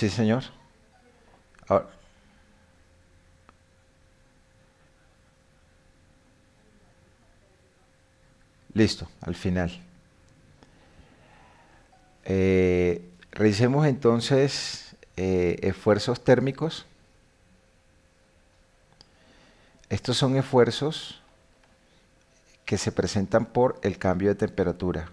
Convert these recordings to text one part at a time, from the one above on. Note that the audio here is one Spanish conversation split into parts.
Sí, señor. Listo, al final. Eh, revisemos entonces eh, esfuerzos térmicos. Estos son esfuerzos que se presentan por el cambio de temperatura.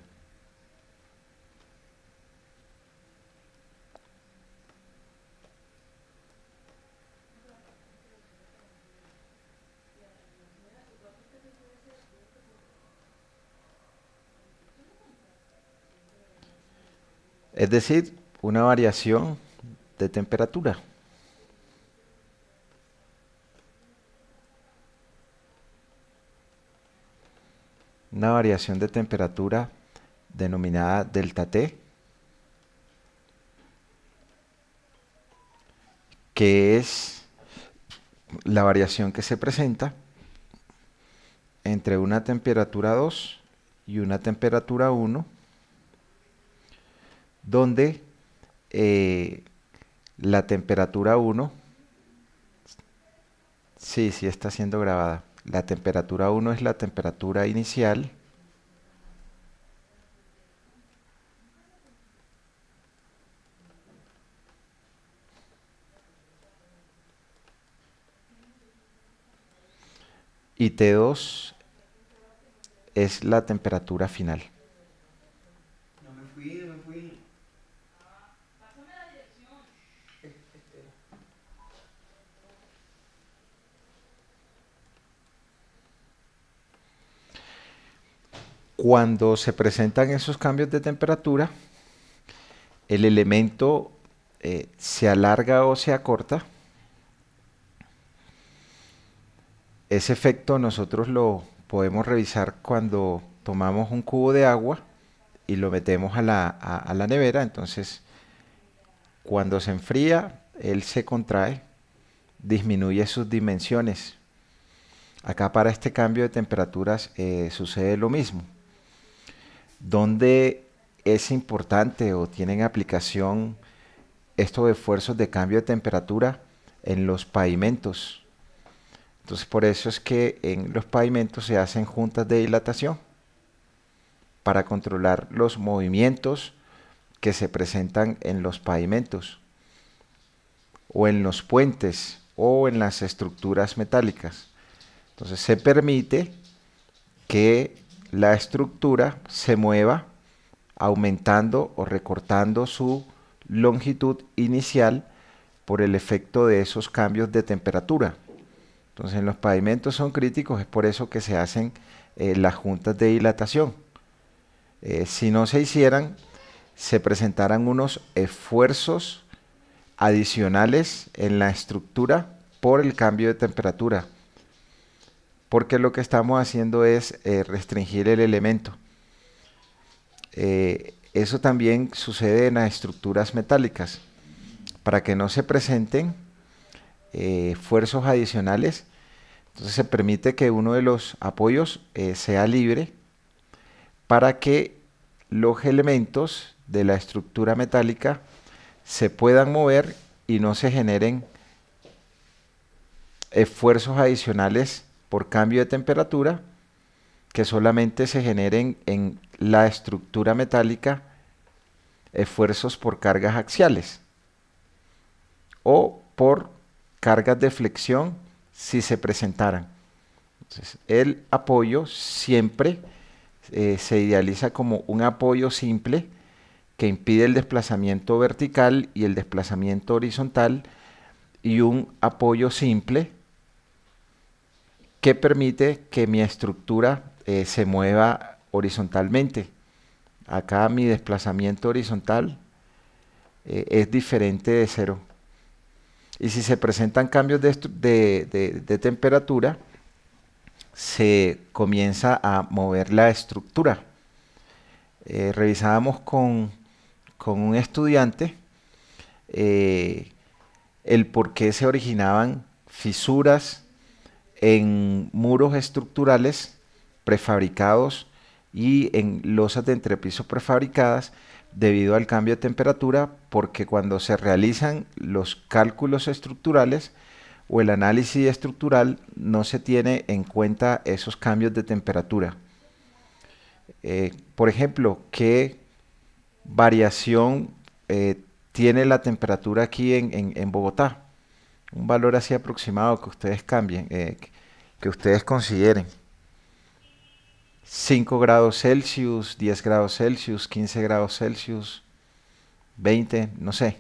Es decir, una variación de temperatura. Una variación de temperatura denominada delta T, que es la variación que se presenta entre una temperatura 2 y una temperatura 1 donde eh, la temperatura 1, sí, sí está siendo grabada. La temperatura 1 es la temperatura inicial. Y T2 es la temperatura final. cuando se presentan esos cambios de temperatura, el elemento eh, se alarga o se acorta. Ese efecto nosotros lo podemos revisar cuando tomamos un cubo de agua y lo metemos a la, a, la nevera. Entonces, cuando se enfría, él se contrae, disminuye sus dimensiones. Acá para este cambio de temperaturas eh, sucede lo mismo ¿dónde es importante o tienen aplicación estos esfuerzos de cambio de temperatura en los pavimentos? Entonces por eso es que en los pavimentos se hacen juntas de dilatación para controlar los movimientos que se presentan en los pavimentos o en los puentes o en las estructuras metálicas. Entonces se permite que la estructura se mueva aumentando o recortando su longitud inicial por el efecto de esos cambios de temperatura. Entonces en los pavimentos son críticos, es por eso que se hacen eh, las juntas de dilatación. Eh, si no se hicieran, se presentaran unos esfuerzos adicionales en la estructura por el cambio de temperatura porque lo que estamos haciendo es eh, restringir el elemento. Eh, eso también sucede en las estructuras metálicas. Para que no se presenten eh, esfuerzos adicionales, entonces se permite que uno de los apoyos sea libre para que los elementos de la estructura metálica se puedan mover y no se generen esfuerzos adicionales por cambio de temperatura que solamente se generen en la estructura metálica esfuerzos por cargas axiales o por cargas de flexión si se presentaran. el apoyo siempre eh, se idealiza como un apoyo simple que impide el desplazamiento vertical y el desplazamiento horizontal y un apoyo simple que permite que mi estructura eh, se mueva horizontalmente. Acá mi desplazamiento horizontal eh, es diferente de cero. Y si se presentan cambios de, temperatura, se comienza a mover la estructura. Eh, revisábamos con, con, un estudiante el por qué se originaban fisuras en muros estructurales prefabricados y en losas de entrepiso prefabricadas debido al cambio de temperatura porque cuando se realizan los cálculos estructurales o el análisis estructural no se tiene en cuenta esos cambios de temperatura. Eh, por ejemplo, ¿qué variación eh, tiene la temperatura aquí en Bogotá? un valor así aproximado que ustedes cambien, eh, que ustedes consideren. 5 grados Celsius, 10 grados Celsius, 15 grados Celsius, 20, no sé.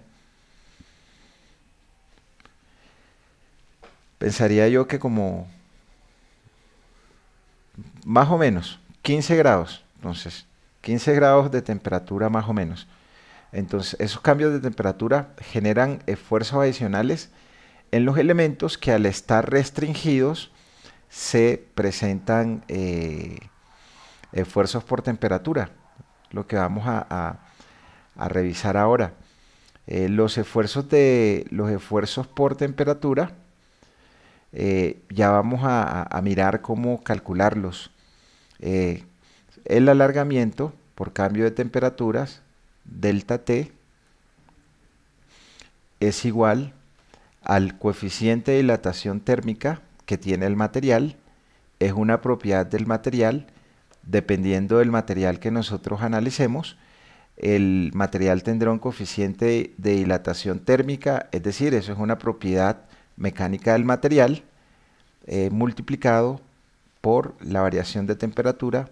Pensaría yo que como más o menos 15 grados, entonces 15 grados de temperatura más o menos. Entonces, esos cambios de temperatura generan esfuerzos adicionales en los elementos que al estar restringidos se presentan eh, esfuerzos por temperatura, lo que vamos a, revisar ahora. Eh, los, esfuerzos de, los esfuerzos por temperatura, eh, ya vamos a, a, mirar cómo calcularlos. el alargamiento por cambio de temperaturas, delta T, es igual al coeficiente de dilatación térmica que tiene el material. Es una propiedad del material. Dependiendo del material que nosotros analicemos, el material tendrá un coeficiente de dilatación térmica, es decir, eso es una propiedad mecánica del material eh, multiplicado por la variación de temperatura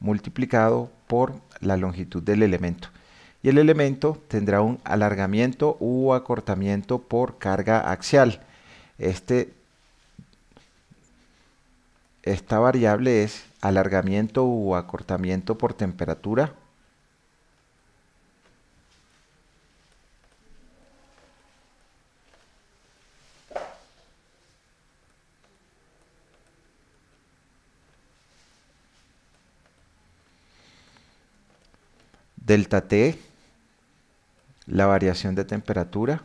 multiplicado por la longitud del elemento y el elemento tendrá un alargamiento u acortamiento por carga axial. Este, esta variable es alargamiento u acortamiento por temperatura delta T la variación de temperatura.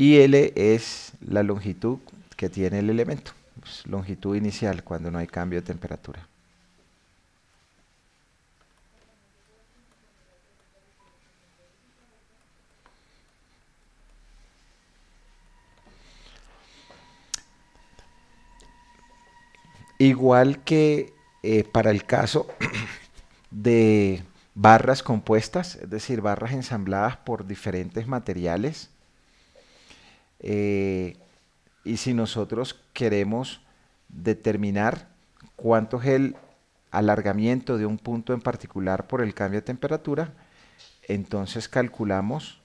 Y L es la longitud que tiene el elemento, pues, longitud inicial cuando no hay cambio de temperatura. Igual que eh, para el caso de barras compuestas, es decir, barras ensambladas por diferentes materiales. Eh, y si nosotros queremos determinar cuánto es el alargamiento de un punto en particular por el cambio de temperatura, entonces calculamos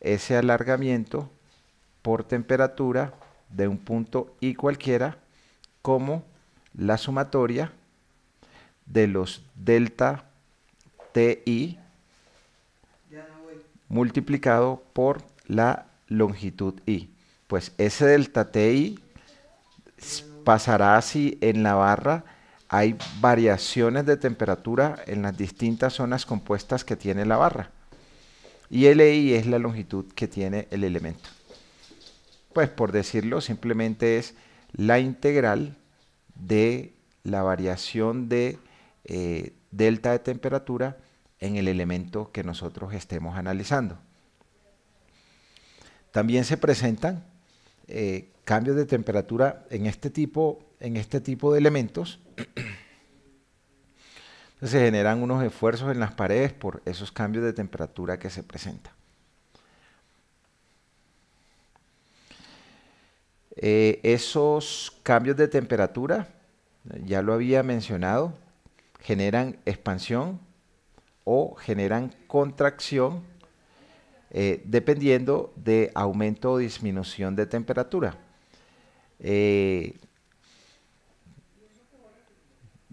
ese alargamiento por temperatura de un punto y cualquiera como la sumatoria de los delta TI multiplicado por la longitud I. Pues ese delta TI pasará así en la barra hay variaciones de temperatura en las distintas zonas compuestas que tiene la barra. Y LI es la longitud que tiene el elemento. Pues por decirlo, simplemente es la integral de la variación de eh, delta de temperatura en el elemento que nosotros estemos analizando. También se presentan eh, cambios de temperatura en este tipo, en este tipo de elementos. se generan unos esfuerzos en las paredes por esos cambios de temperatura que se presentan. Eh, esos cambios de temperatura, ya lo había mencionado, generan expansión o generan contracción eh, dependiendo de aumento o disminución de temperatura. Mencionada eh,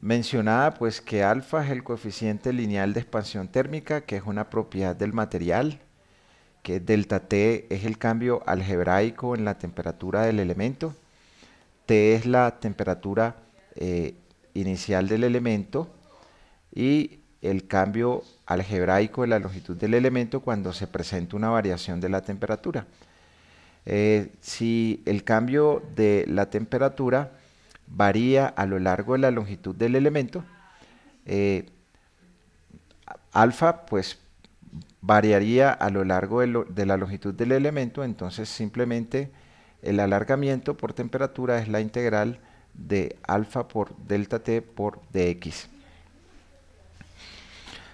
mencionaba pues que alfa es el coeficiente lineal de expansión térmica, que es una propiedad del material que delta T es el cambio algebraico en la temperatura del elemento, T es la temperatura eh, inicial del elemento y el cambio algebraico de la longitud del elemento cuando se presenta una variación de la temperatura. Eh, si el cambio de la temperatura varía a lo largo de la longitud del elemento, eh, alfa pues variaría a lo largo de, la longitud del elemento, entonces simplemente el alargamiento por temperatura es la integral de alfa por delta t por dx.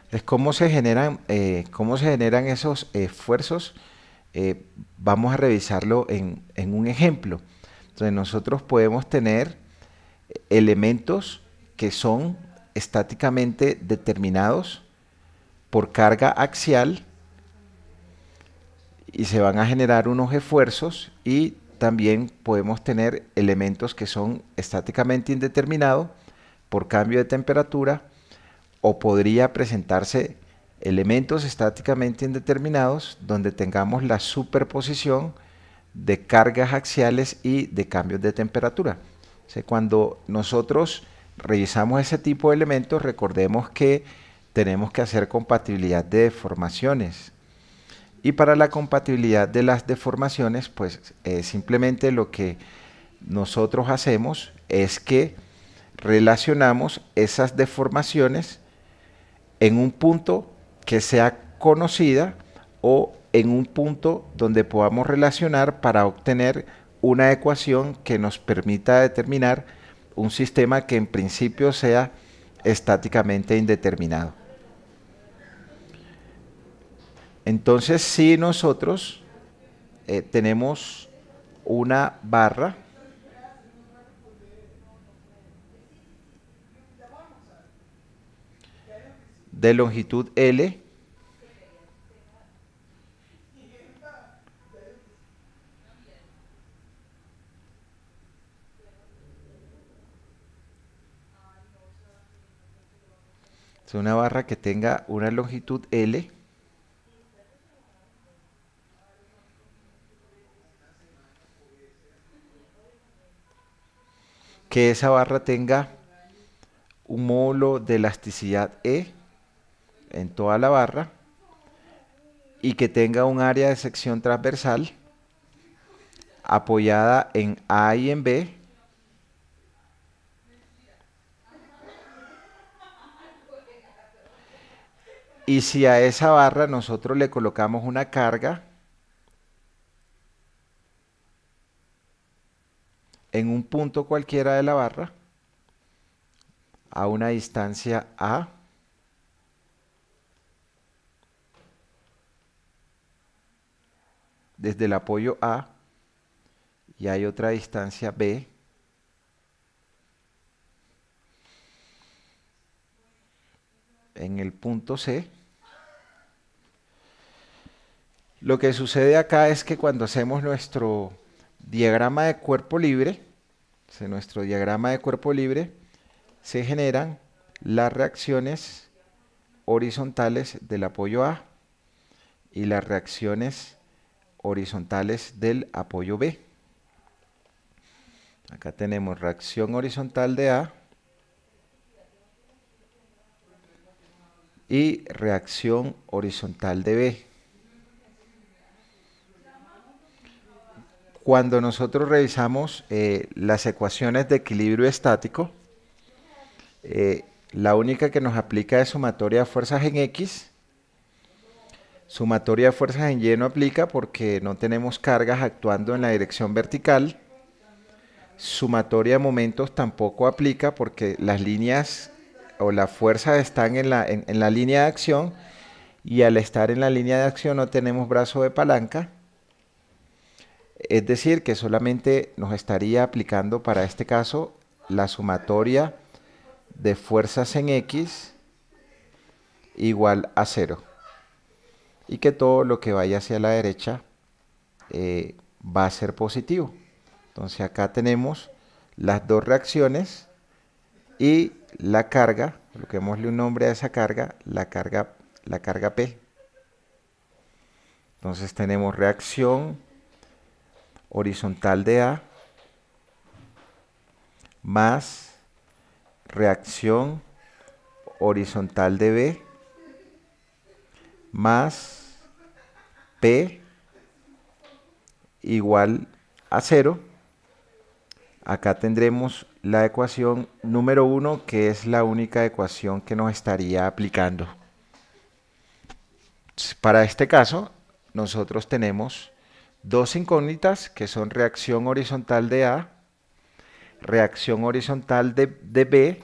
Entonces, ¿cómo se generan, eh, cómo se generan esos esfuerzos? Eh, vamos a revisarlo en, en, un ejemplo. Entonces, nosotros podemos tener elementos que son estáticamente determinados por carga axial y se van a generar unos esfuerzos y también podemos tener elementos que son estáticamente indeterminados por cambio de temperatura o podría presentarse elementos estáticamente indeterminados donde tengamos la superposición de cargas axiales y de cambios de temperatura. cuando nosotros revisamos ese tipo de elementos, recordemos que tenemos que hacer compatibilidad de deformaciones. Y para la compatibilidad de las deformaciones, pues eh, simplemente lo que nosotros hacemos es que relacionamos esas deformaciones en un punto que sea conocida o en un punto donde podamos relacionar para obtener una ecuación que nos permita determinar un sistema que en principio sea estáticamente indeterminado. Entonces, si nosotros eh, tenemos una barra, de longitud L es una barra que tenga una longitud L que esa barra tenga un módulo de elasticidad E en toda la barra y que tenga un área de sección transversal apoyada en A y en B y si a esa barra nosotros le colocamos una carga en un punto cualquiera de la barra a una distancia A desde el apoyo A y hay otra distancia B en el punto C. Lo que sucede acá es que cuando hacemos nuestro diagrama de cuerpo libre, en nuestro diagrama de cuerpo libre, se generan las reacciones horizontales del apoyo A y las reacciones horizontales del apoyo B. Acá tenemos reacción horizontal de A y reacción horizontal de B. cuando nosotros revisamos eh, las ecuaciones de equilibrio estático, eh, la única que nos aplica es sumatoria de fuerzas en X. Sumatoria de fuerzas en Y no aplica porque no tenemos cargas actuando en la dirección vertical. Sumatoria de momentos tampoco aplica porque las líneas o las fuerzas están la, en la línea de acción y al estar en la línea de acción no tenemos brazo de palanca es decir, que solamente nos estaría aplicando para este caso la sumatoria de fuerzas en X igual a cero. Y que todo lo que vaya hacia la derecha eh, va a ser positivo. Entonces acá tenemos las dos reacciones y la carga, lo que leído un nombre a esa carga, la carga, la carga P. Entonces tenemos reacción horizontal de A más reacción horizontal de B más P igual a cero. Acá tendremos la ecuación número 1, que es la única ecuación que nos estaría aplicando. Para este caso, nosotros tenemos dos incógnitas que son reacción horizontal de A, reacción horizontal de, B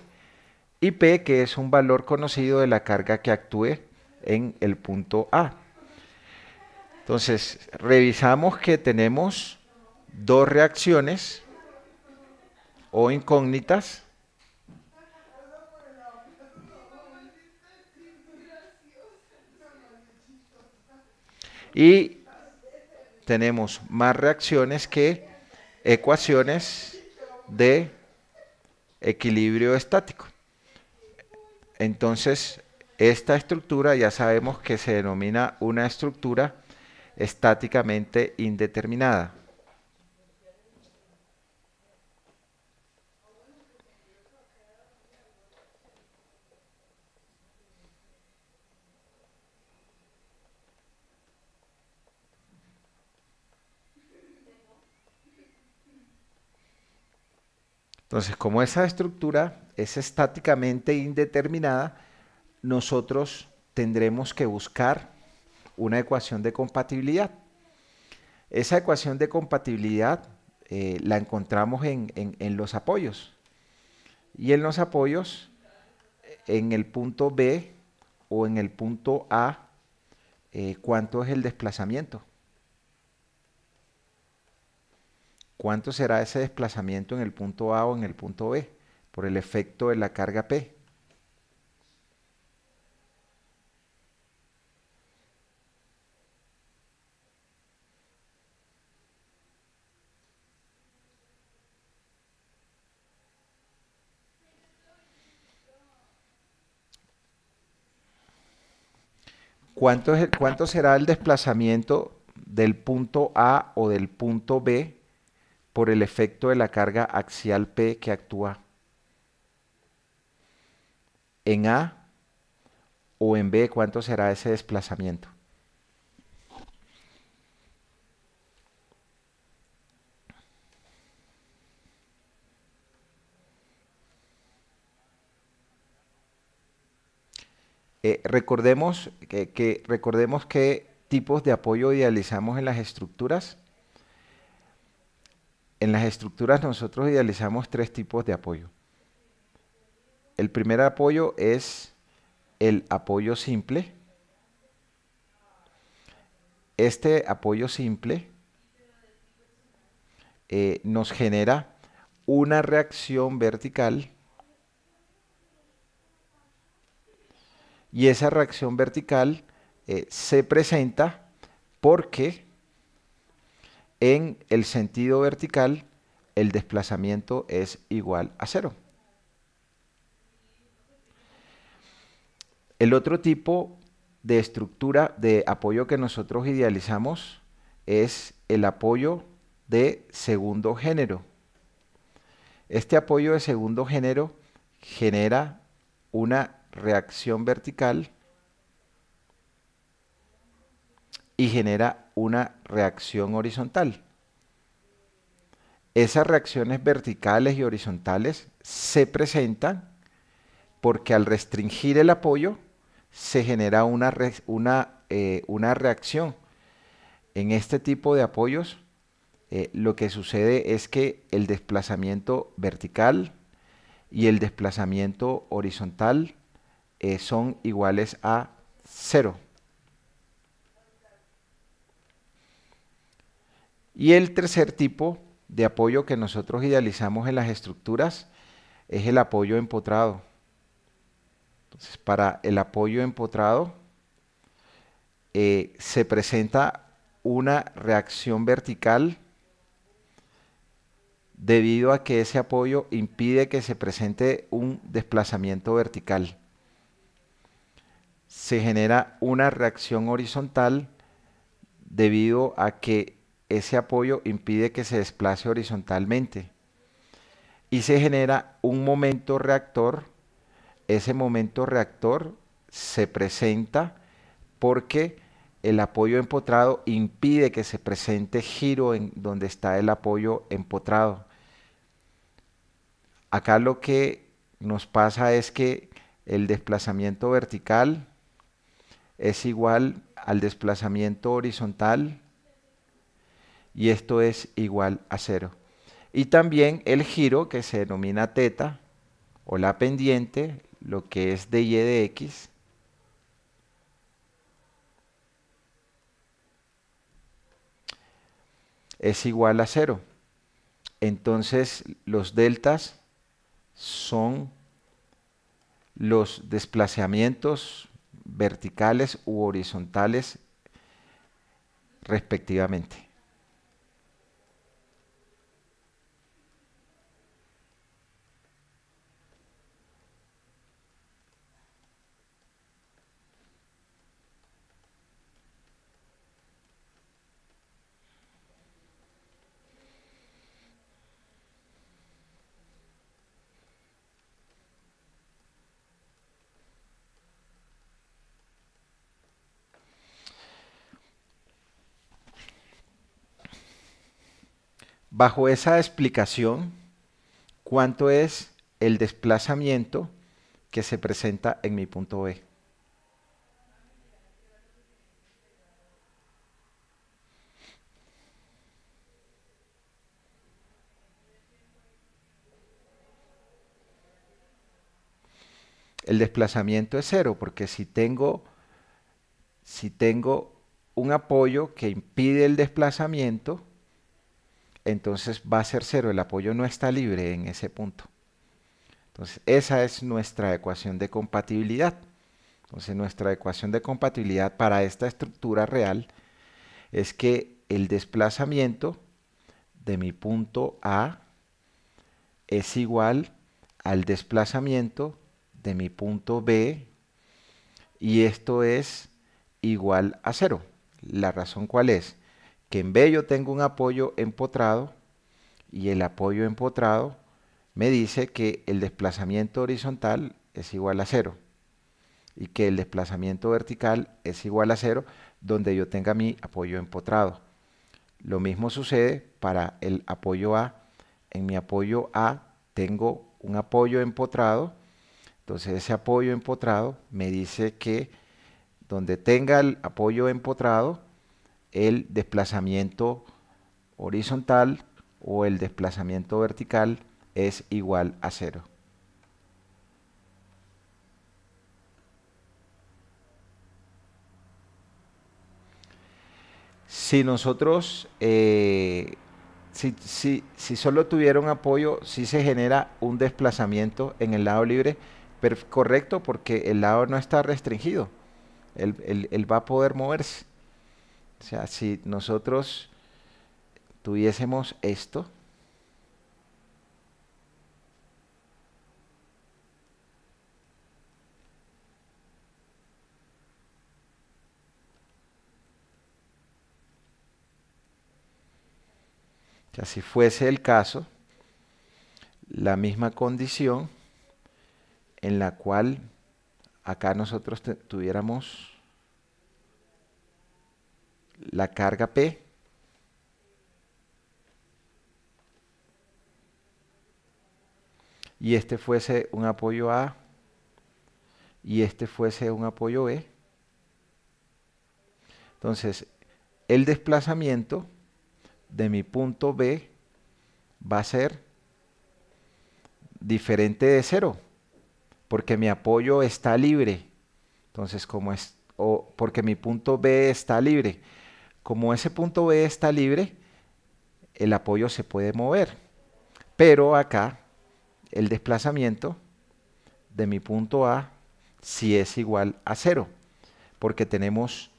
y P que es un valor conocido de la carga que actúe en el punto A. Entonces, revisamos que tenemos dos reacciones o incógnitas y tenemos más reacciones que ecuaciones de equilibrio estático. Entonces, esta estructura ya sabemos que se denomina una estructura estáticamente indeterminada. Entonces, como esa estructura es estáticamente indeterminada, nosotros tendremos que buscar una ecuación de compatibilidad. Esa ecuación de compatibilidad eh, la encontramos en, los apoyos. Y en los apoyos, en el punto B o en el punto A, eh, ¿cuánto es el desplazamiento? ¿Cuánto será ese desplazamiento en el punto A o en el punto B por el efecto de la carga P? ¿Cuánto, es el, ¿Cuánto será el desplazamiento del punto A o del punto B por el efecto de la carga axial P que actúa en A o en B, cuánto será ese desplazamiento. Eh, recordemos, que, que, recordemos qué tipos de apoyo idealizamos en las estructuras. En las estructuras nosotros idealizamos tres tipos de apoyo. El primer apoyo es el apoyo simple. Este apoyo simple eh, nos genera una reacción vertical y esa reacción vertical eh, se presenta porque en el sentido vertical, el desplazamiento es igual a cero. El otro tipo de estructura de apoyo que nosotros idealizamos es el apoyo de segundo género. Este apoyo de segundo género genera una reacción vertical y genera una reacción horizontal. Esas reacciones verticales y horizontales se presentan porque al restringir el apoyo se genera una, eh, una, reacción. En este tipo de apoyos eh, lo que sucede es que el desplazamiento vertical y el desplazamiento horizontal eh, son iguales a cero. Y el tercer tipo de apoyo que nosotros idealizamos en las estructuras es el apoyo empotrado. Entonces, para el apoyo empotrado eh, se presenta una reacción vertical debido a que ese apoyo impide que se presente un desplazamiento vertical. Se genera una reacción horizontal debido a que ese apoyo impide que se desplace horizontalmente y se genera un momento reactor. Ese momento reactor se presenta porque el apoyo empotrado impide que se presente giro en donde está el apoyo empotrado. Acá lo que nos pasa es que el desplazamiento vertical es igual al desplazamiento horizontal y esto es igual a cero. Y también el giro que se denomina teta o la pendiente, lo que es de y de x, es igual a cero. Entonces los deltas son los desplazamientos verticales u horizontales respectivamente. Bajo esa explicación, ¿cuánto es el desplazamiento que se presenta en mi punto B? el desplazamiento es cero, porque si tengo, si tengo un apoyo que impide el desplazamiento, entonces va a ser cero, el apoyo no está libre en ese punto. Entonces, esa es nuestra ecuación de compatibilidad. Entonces, nuestra ecuación de compatibilidad para esta estructura real es que el desplazamiento de mi punto A es igual al desplazamiento de mi punto B y esto es igual a cero. ¿La razón cuál es? que en B yo tengo un apoyo empotrado y el apoyo empotrado me dice que el desplazamiento horizontal es igual a cero y que el desplazamiento vertical es igual a cero donde yo tenga mi apoyo empotrado. Lo mismo sucede para el apoyo A. En mi apoyo A tengo un apoyo empotrado, entonces ese apoyo empotrado me dice que donde tenga el apoyo empotrado, el desplazamiento horizontal o el desplazamiento vertical es igual a cero. Si nosotros, eh, si, si, solo tuvieron apoyo, si se genera un desplazamiento en el lado libre, correcto, porque el lado no está restringido, él, él va a poder moverse. O sea, si nosotros tuviésemos esto, o si fuese el caso, la misma condición en la cual acá nosotros tuviéramos la carga P y este fuese un apoyo A y este fuese un apoyo B. Entonces, el desplazamiento de mi punto B va a ser diferente de cero, porque mi apoyo está libre. Entonces, como es, o porque mi punto B está libre como ese punto B está libre, el apoyo se puede mover. Pero acá el desplazamiento de mi punto A sí es igual a cero, porque tenemos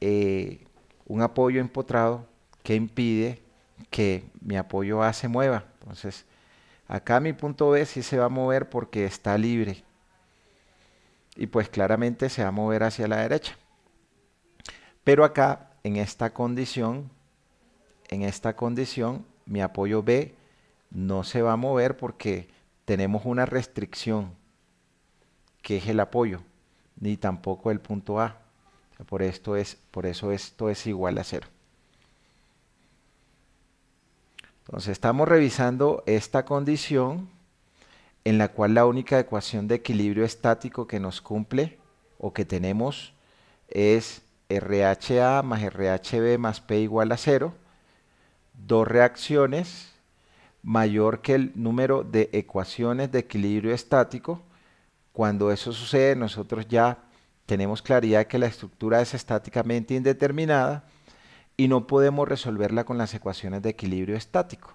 eh, un apoyo empotrado que impide que mi apoyo A se mueva. Entonces, acá mi punto B sí se va a mover porque está libre. Y pues claramente se va a mover hacia la derecha. Pero acá en esta condición, en esta condición, mi apoyo B no se va a mover porque tenemos una restricción, que es el apoyo, ni tampoco el punto A. Por, esto es, por eso esto es igual a cero. Entonces estamos revisando esta condición en la cual la única ecuación de equilibrio estático que nos cumple o que tenemos es RHA más RHB más P igual a 0, dos reacciones mayor que el número de ecuaciones de equilibrio estático. Cuando eso sucede, nosotros ya tenemos claridad que la estructura es estáticamente indeterminada y no podemos resolverla con las ecuaciones de equilibrio estático.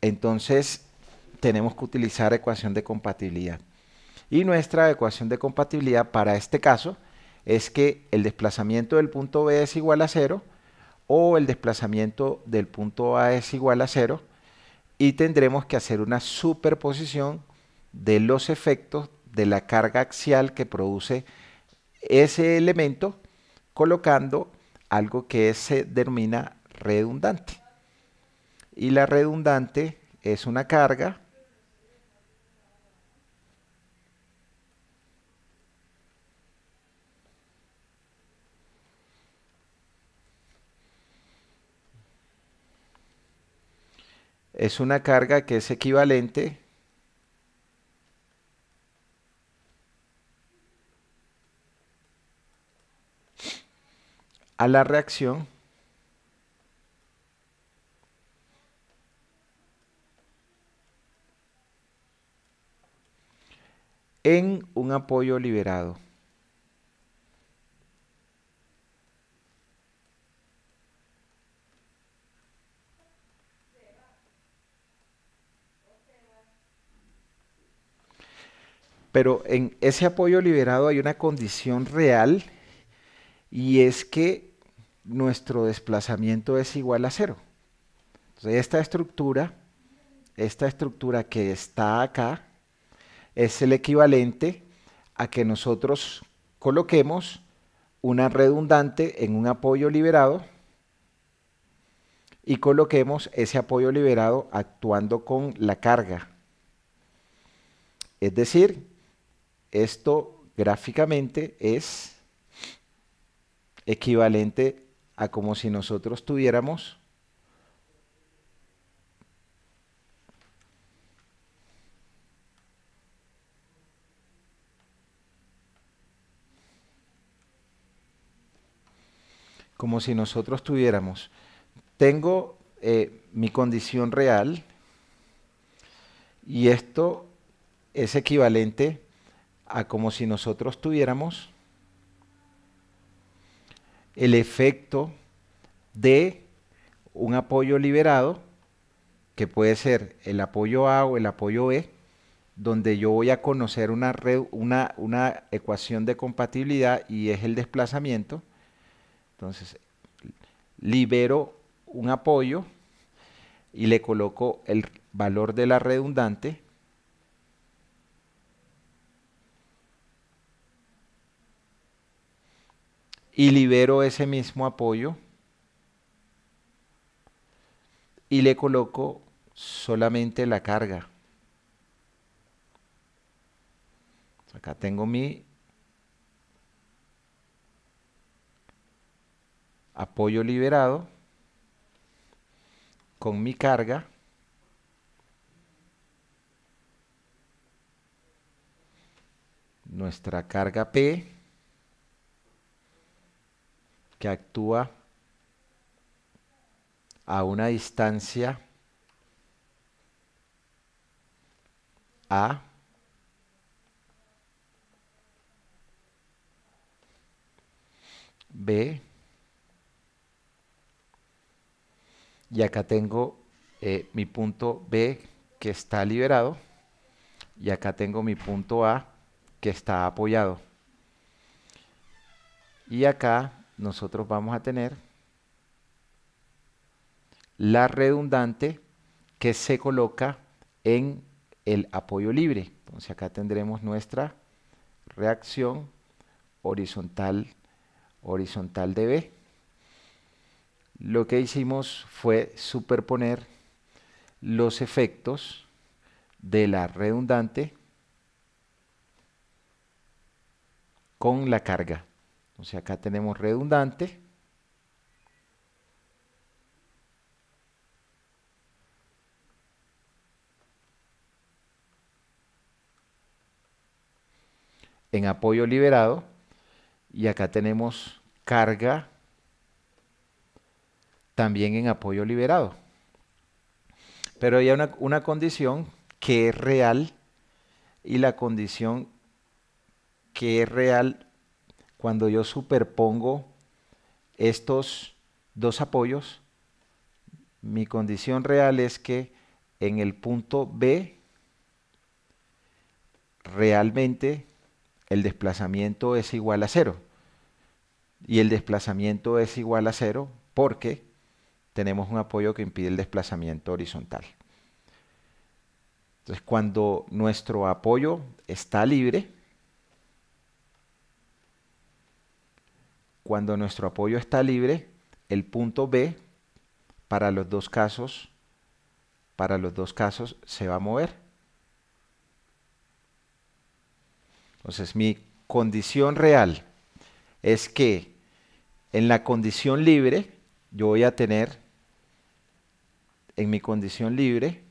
Entonces, tenemos que utilizar ecuación de compatibilidad. Y nuestra ecuación de compatibilidad para este caso es que el desplazamiento del punto B es igual a cero o el desplazamiento del punto A es igual a cero y tendremos que hacer una superposición de los efectos de la carga axial que produce ese elemento colocando algo que se denomina redundante. Y la redundante es una carga es una carga que es equivalente a la reacción en un apoyo liberado. Pero en ese apoyo liberado hay una condición real y es que nuestro desplazamiento es igual a cero. Entonces esta estructura, esta estructura que está acá, es el equivalente a que nosotros coloquemos una redundante en un apoyo liberado y coloquemos ese apoyo liberado actuando con la carga. Es decir, esto gráficamente es equivalente a como si nosotros tuviéramos como si nosotros tuviéramos, tengo eh, mi condición real y esto es equivalente a como si nosotros tuviéramos el efecto de un apoyo liberado, que puede ser el apoyo A o el apoyo B, donde yo voy a conocer una, red, una, una ecuación de compatibilidad y es el desplazamiento. Entonces, libero un apoyo y le coloco el valor de la redundante y libero ese mismo apoyo y le coloco solamente la carga. Acá tengo mi apoyo liberado con mi carga. Nuestra carga P que actúa a una distancia a B. Y acá tengo eh, mi punto B que está liberado. Y acá tengo mi punto A que está apoyado. Y acá nosotros vamos a tener la redundante que se coloca en el apoyo libre. Entonces acá tendremos nuestra reacción horizontal, horizontal de B. Lo que hicimos fue superponer los efectos de la redundante con la carga sea, acá tenemos redundante. En apoyo liberado. Y acá tenemos carga también en apoyo liberado. Pero hay una, una condición que es real y la condición que es real cuando yo superpongo estos dos apoyos, mi condición real es que en el punto B realmente el desplazamiento es igual a cero. Y el desplazamiento es igual a cero porque tenemos un apoyo que impide el desplazamiento horizontal. Entonces, cuando nuestro apoyo está libre, Cuando nuestro apoyo está libre, el punto B para los dos casos para los dos casos se va a mover. Entonces mi condición real es que en la condición libre yo voy a tener en mi condición libre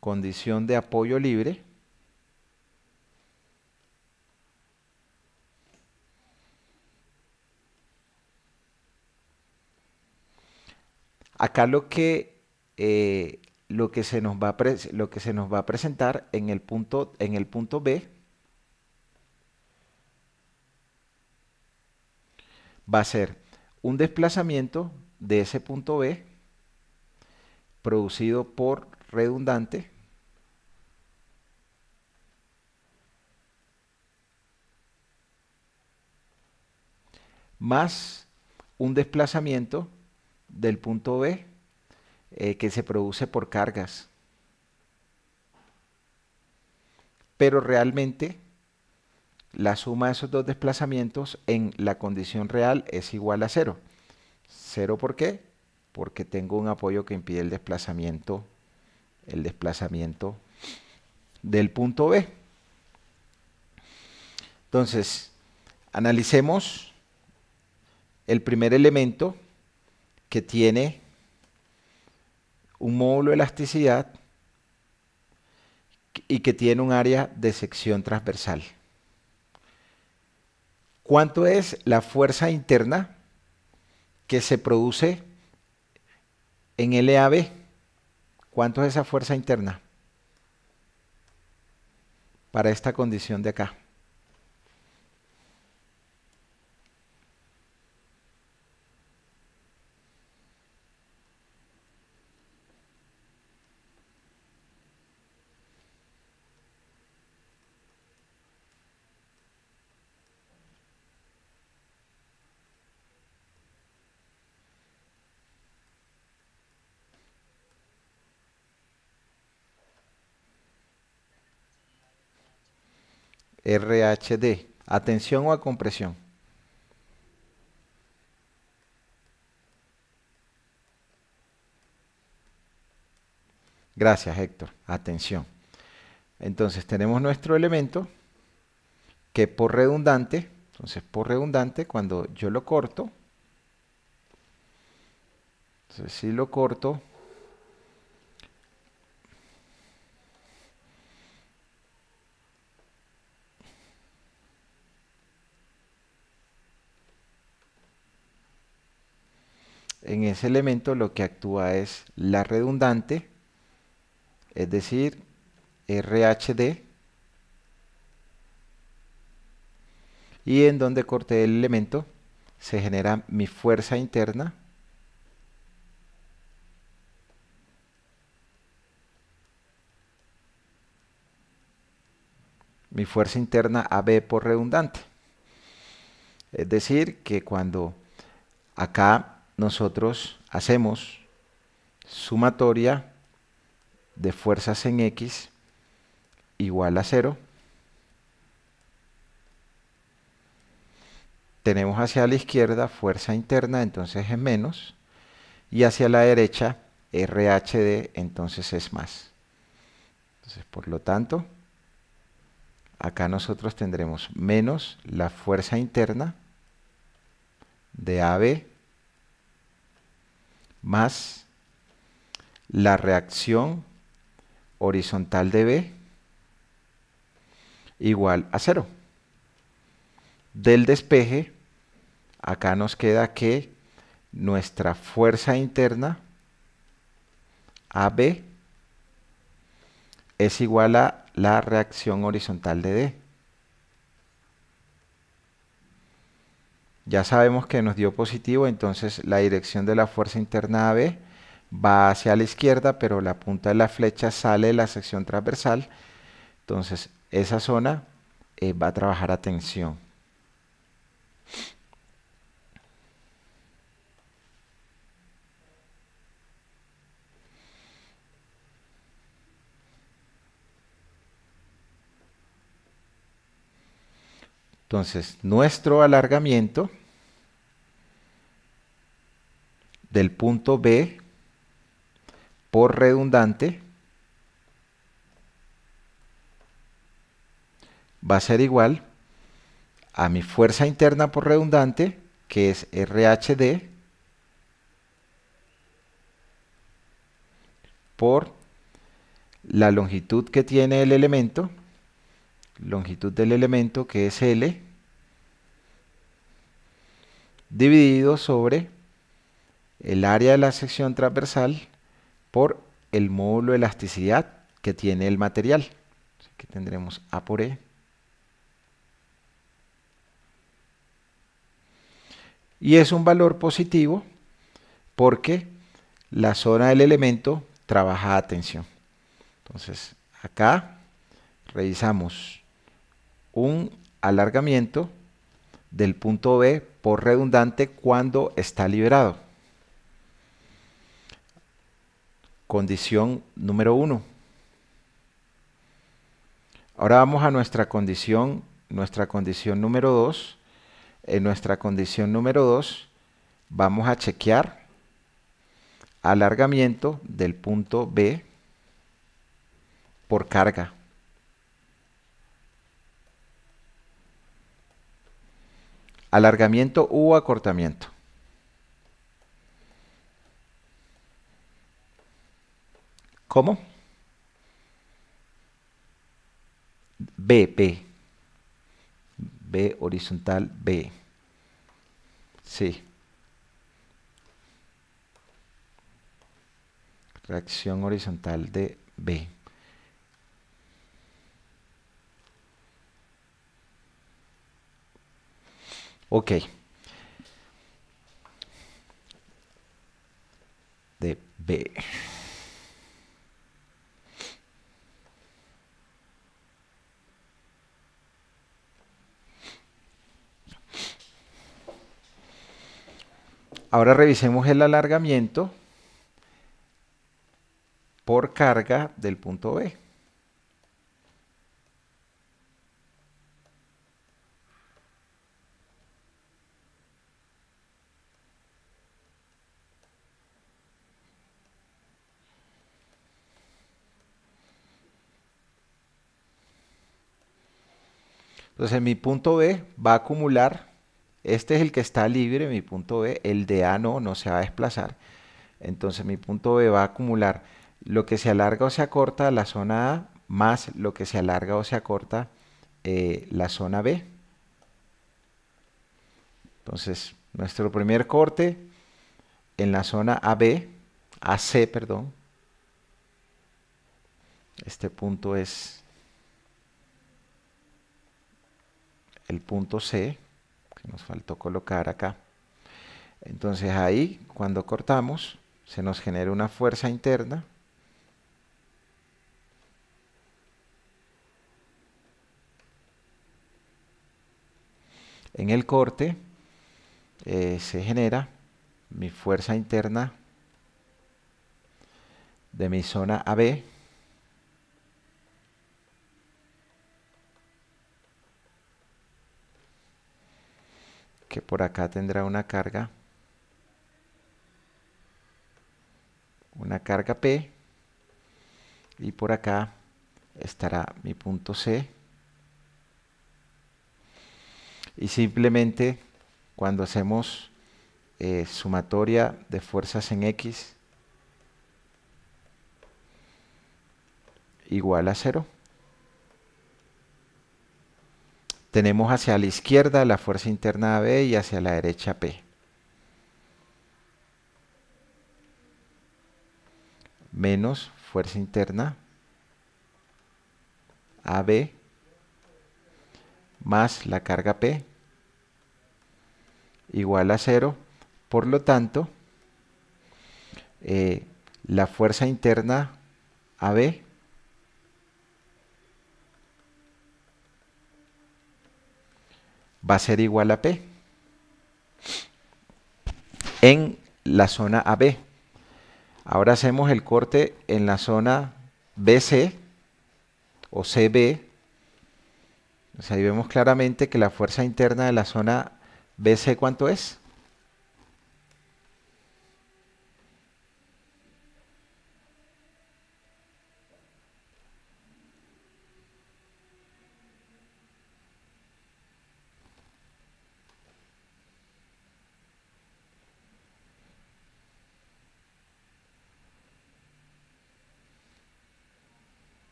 condición de apoyo libre Acá lo que, eh, lo, que se nos va a lo que se nos va a presentar en el punto, en el punto B va a ser un desplazamiento de ese punto B producido por redundante más un desplazamiento del punto B eh, que se produce por cargas. Pero realmente la suma de esos dos desplazamientos en la condición real es igual a cero. ¿Cero por qué? Porque tengo un apoyo que impide el desplazamiento, el desplazamiento del punto B. Entonces, analicemos el primer elemento que tiene un módulo de elasticidad y que tiene un área de sección transversal. ¿Cuánto es la fuerza interna que se produce en LAB? E ¿Cuánto es esa fuerza interna para esta condición de acá? RHD, atención o a compresión. Gracias, Héctor. Atención. Entonces tenemos nuestro elemento que por redundante, entonces por redundante, cuando yo lo corto, entonces si lo corto, en ese elemento lo que actúa es la redundante, es decir, RHD, y en donde corte el elemento se genera mi fuerza interna, mi fuerza interna AB por redundante. Es decir, que cuando acá nosotros hacemos sumatoria de fuerzas en X igual a cero. Tenemos hacia la izquierda fuerza interna, entonces es menos. Y hacia la derecha, RHD, entonces es más. Entonces, por lo tanto, acá nosotros tendremos menos la fuerza interna de AB más la reacción horizontal de B igual a cero. Del despeje, acá nos queda que nuestra fuerza interna AB es igual a la reacción horizontal de D. Ya sabemos que nos dio positivo, entonces la dirección de la fuerza interna B va hacia la izquierda, pero la punta de la flecha sale de la sección transversal. Entonces esa zona eh, va a trabajar a tensión. Entonces, nuestro alargamiento del punto B por redundante va a ser igual a mi fuerza interna por redundante, que es RHD, por la longitud que tiene el elemento, longitud del elemento que es L, dividido sobre el área de la sección transversal por el módulo de elasticidad que tiene el material. Aquí tendremos A por E. Y es un valor positivo porque la zona del elemento trabaja a tensión. Entonces, acá revisamos un alargamiento del punto B por redundante cuando está liberado. Condición número uno. Ahora vamos a nuestra condición, nuestra condición número 2. En nuestra condición número 2 vamos a chequear alargamiento del punto B por carga. Alargamiento u acortamiento. ¿Cómo? B, B. B horizontal, B. Sí. Reacción horizontal de B. Ok. De B. Ahora revisemos el alargamiento por carga del punto B. Entonces mi punto B va a acumular este es el que está libre, mi punto B, el de A no, no se va a desplazar. Entonces mi punto B va a acumular lo que se alarga o se acorta la zona A más lo que se alarga o se acorta eh, la zona B. Entonces, nuestro primer corte en la zona AB, AC, perdón. Este punto es el punto C nos faltó colocar acá. Entonces ahí, cuando cortamos, se nos genera una fuerza interna. En el corte eh, se genera mi fuerza interna de mi zona AB que por acá tendrá una carga, una carga P, y por acá estará mi punto C. Y simplemente cuando hacemos eh, sumatoria de fuerzas en X igual a cero Tenemos hacia la izquierda la fuerza interna AB y hacia la derecha P. Menos fuerza interna AB más la carga P igual a cero. Por lo tanto, eh, la fuerza interna AB va a ser igual a P en la zona AB. Ahora hacemos el corte en la zona BC o CB. ahí vemos claramente que la fuerza interna de la zona BC, ¿cuánto es?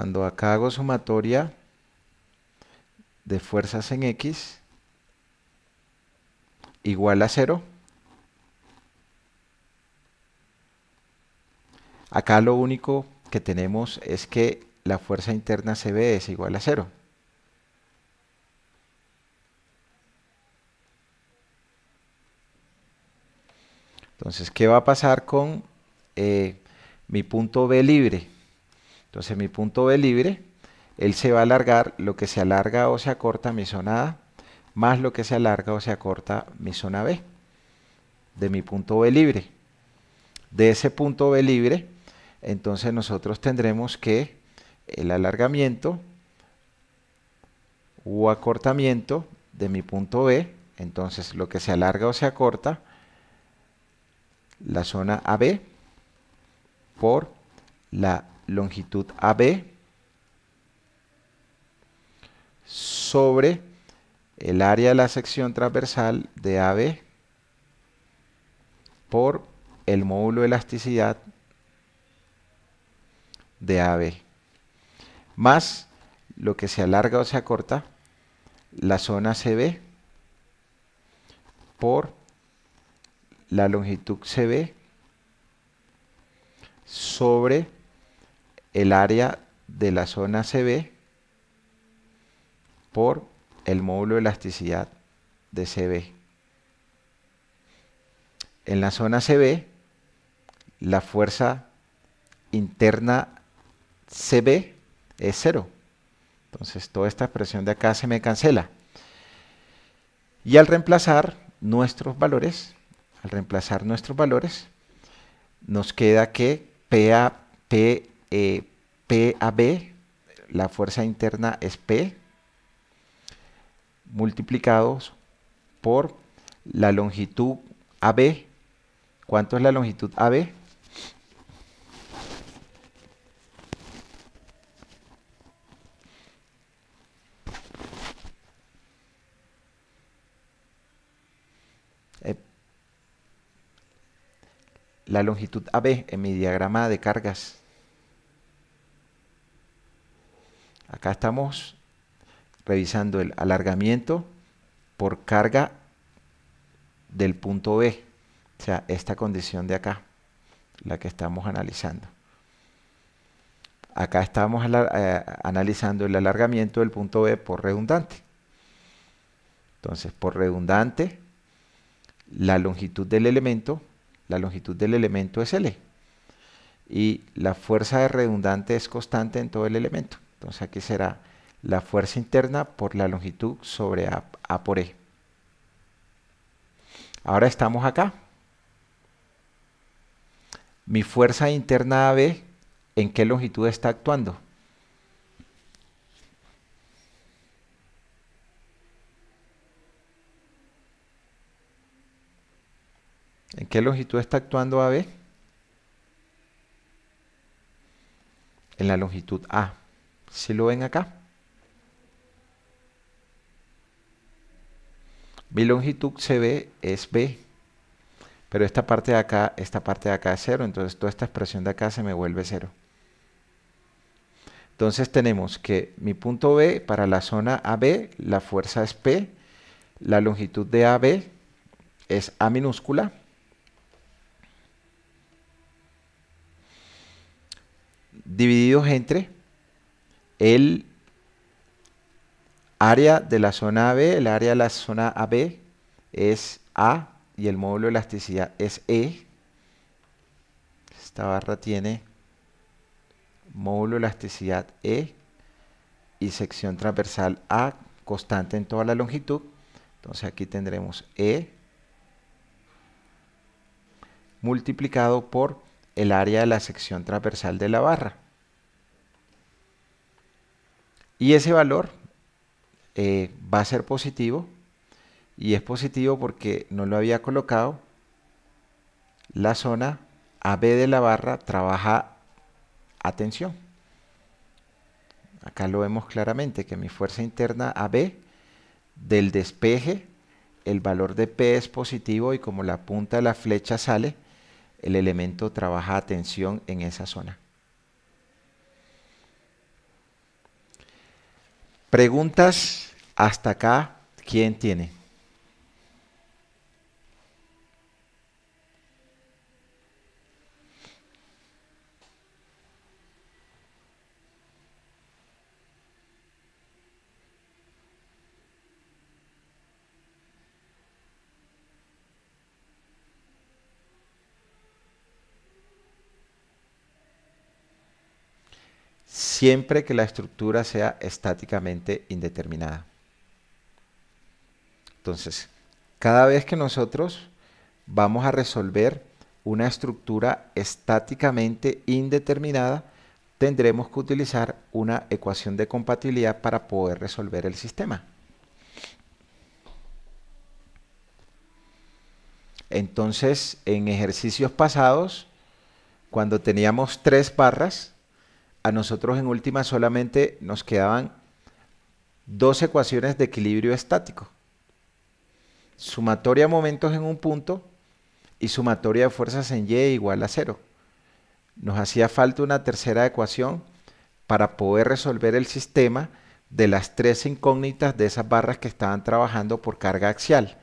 Cuando acá hago sumatoria de fuerzas en X, igual a cero Acá lo único que tenemos es que la fuerza interna CB es igual a cero Entonces, ¿qué va a pasar con eh, mi punto B libre? Entonces mi punto B libre, él se va a alargar lo que se alarga o se acorta mi zona A, más lo que se alarga o se acorta mi zona B, de mi punto B libre. De ese punto B libre, entonces nosotros tendremos que el alargamiento u acortamiento de mi punto B, entonces lo que se alarga o se acorta, la zona AB por la longitud AB sobre el área de la sección transversal de AB por el módulo de elasticidad de AB más lo que se alarga o se acorta la zona CB por la longitud CB sobre el área de la zona CB por el módulo de elasticidad de CB. En la zona CB, la fuerza interna CB es cero. Entonces toda esta expresión de acá se me cancela. Y al reemplazar nuestros valores, al reemplazar nuestros valores, nos queda que PA, P a B la fuerza interna es P, multiplicados por la longitud AB. ¿Cuánto es la longitud AB? Eh, la longitud AB en mi diagrama de cargas Acá estamos revisando el alargamiento por carga del punto B, o sea, esta condición de acá, la que estamos analizando. Acá estamos eh, analizando el alargamiento del punto B por redundante. Entonces, por redundante, la longitud del elemento, la longitud del elemento es L. Y la fuerza de redundante es constante en todo el elemento. Entonces aquí será la fuerza interna por la longitud sobre A, por E. Ahora estamos acá. Mi fuerza interna AB, ¿en qué longitud está actuando? ¿En qué longitud está actuando AB? En la longitud A. Si lo ven acá. Mi longitud se ve es B. Pero esta parte de acá, esta parte de acá es cero, Entonces toda esta expresión de acá se me vuelve cero. Entonces tenemos que mi punto B para la zona AB, la fuerza es P, la longitud de AB es A minúscula. Divididos entre el área de la zona AB, el área de la zona AB es A y el módulo de elasticidad es E. Esta barra tiene módulo de elasticidad E y sección transversal A constante en toda la longitud. Entonces aquí tendremos E multiplicado por el área de la sección transversal de la barra. Y ese valor eh, va a ser positivo y es positivo porque no lo había colocado. La zona AB de la barra trabaja atención. Acá lo vemos claramente que mi fuerza interna AB del despeje, el valor de P es positivo y como la punta de la flecha sale, el elemento trabaja atención en esa zona. Preguntas hasta acá, ¿quién tiene? siempre que la estructura sea estáticamente indeterminada. Entonces, cada vez que nosotros vamos a resolver una estructura estáticamente indeterminada, tendremos que utilizar una ecuación de compatibilidad para poder resolver el sistema. Entonces, en ejercicios pasados, cuando teníamos tres barras, a nosotros en última solamente nos quedaban dos ecuaciones de equilibrio estático. Sumatoria de momentos en un punto y sumatoria de fuerzas en Y igual a cero. Nos hacía falta una tercera ecuación para poder resolver el sistema de las tres incógnitas de esas barras que estaban trabajando por carga axial.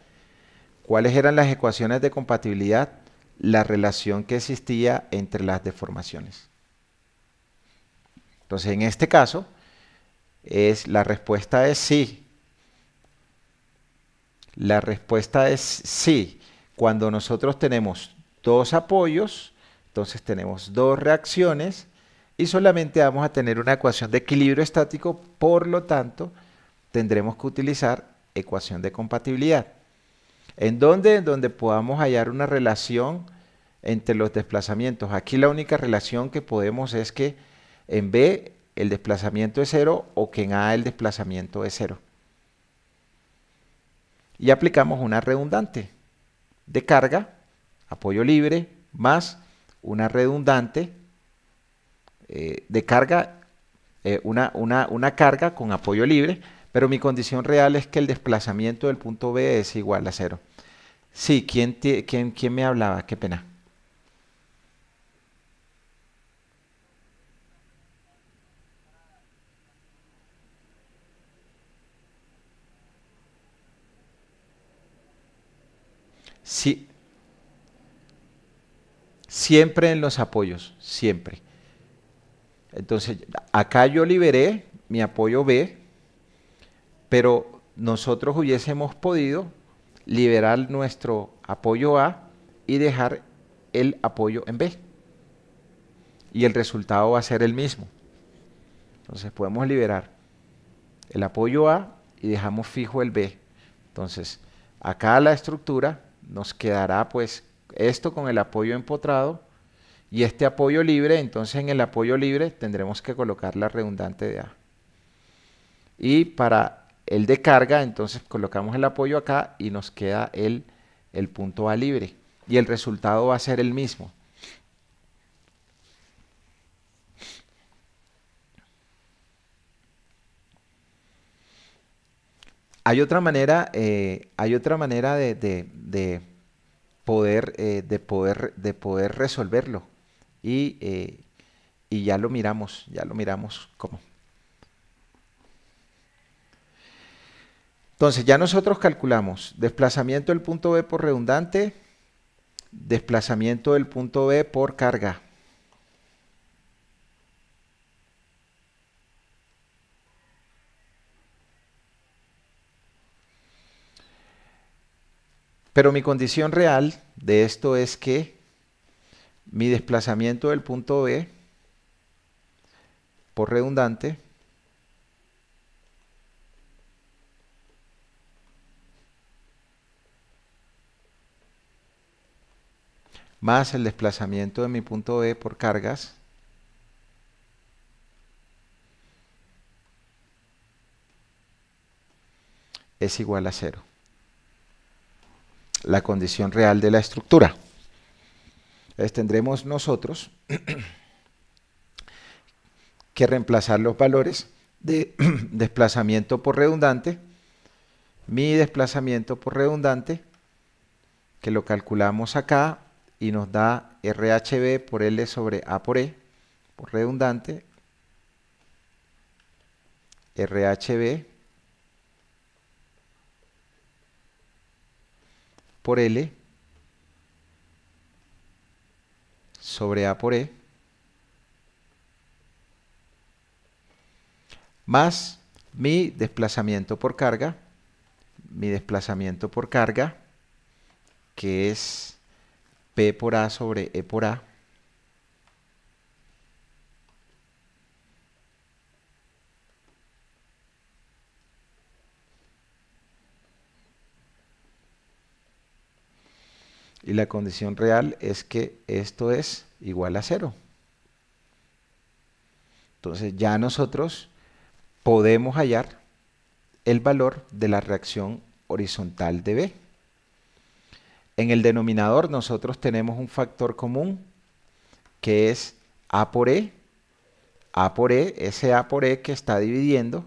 ¿Cuáles eran las ecuaciones de compatibilidad? La relación que existía entre las deformaciones. Entonces, en este caso, es, la respuesta es sí. La respuesta es sí. Cuando nosotros tenemos dos apoyos, entonces tenemos dos reacciones y solamente vamos a tener una ecuación de equilibrio estático, por lo tanto, tendremos que utilizar ecuación de compatibilidad. ¿En dónde? En donde podamos hallar una relación entre los desplazamientos. Aquí la única relación que podemos es que en B el desplazamiento es cero o que en A el desplazamiento es cero. Y aplicamos una redundante de carga, apoyo libre, más una redundante eh, de carga, eh, una, carga con apoyo libre, pero mi condición real es que el desplazamiento del punto B es igual a cero. Sí, quién me hablaba? Qué pena. Sí. Siempre en los apoyos, siempre. Entonces, acá yo liberé mi apoyo B, pero nosotros hubiésemos podido liberar nuestro apoyo A y dejar el apoyo en B. Y el resultado va a ser el mismo. Entonces podemos liberar el apoyo A y dejamos fijo el B. Entonces, acá la estructura nos quedará pues esto con el apoyo empotrado y este apoyo libre, entonces en el apoyo libre tendremos que colocar la redundante de A. Y para el de carga, entonces colocamos el apoyo acá y nos queda el, el punto A libre. Y el resultado va a ser el mismo. hay otra manera, eh, hay otra manera de, poder, eh, de, poder, de poder resolverlo. Y, eh, y ya lo miramos, ya lo miramos cómo. Entonces, ya nosotros calculamos desplazamiento del punto B por redundante, desplazamiento del punto B por carga. Pero mi condición real de esto es que mi desplazamiento del punto B, por redundante, más el desplazamiento de mi punto B por cargas, es igual a cero la condición real de la estructura. Entonces tendremos nosotros que reemplazar los valores de desplazamiento por redundante, mi desplazamiento por redundante, que lo calculamos acá y nos da RHB por L sobre A por E, por redundante, RHB por L sobre A por E más mi desplazamiento por carga, mi desplazamiento por carga, que es P por A sobre E por A, Y la condición real es que esto es igual a cero. Entonces ya nosotros podemos hallar el valor de la reacción horizontal de B. En el denominador nosotros tenemos un factor común que es A por E. A por E, ese A por E que está dividiendo,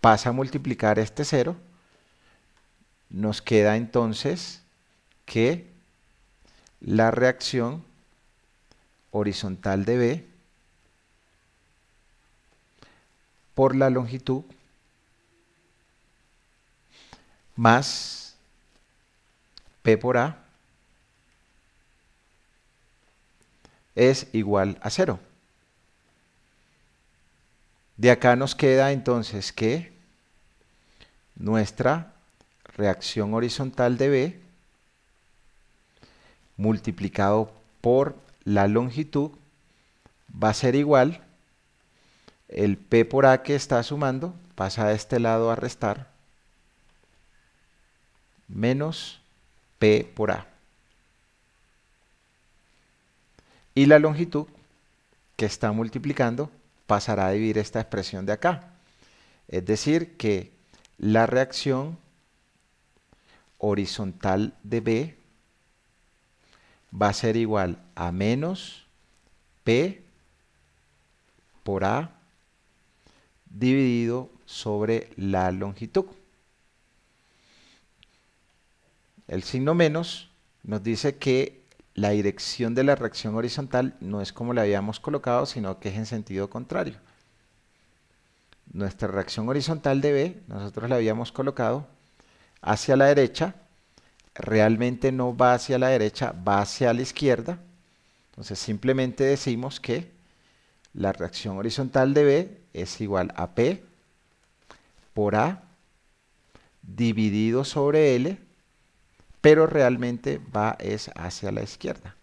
pasa a multiplicar este cero. Nos queda entonces que la reacción horizontal de B por la longitud más P por A es igual a cero. De acá nos queda entonces que nuestra reacción horizontal de B multiplicado por la longitud va a ser igual, el P por A que está sumando pasa de este lado a restar, menos P por A. Y la longitud que está multiplicando pasará a dividir esta expresión de acá. Es decir, que la reacción horizontal de B va a ser igual a menos P por A dividido sobre la longitud. El signo menos nos dice que la dirección de la reacción horizontal no es como la habíamos colocado, sino que es en sentido contrario. Nuestra reacción horizontal de B, nosotros la habíamos colocado hacia la derecha, realmente no va hacia la derecha, va hacia la izquierda. Entonces simplemente decimos que la reacción horizontal de B es igual a P por A dividido sobre L, pero realmente va es hacia la izquierda.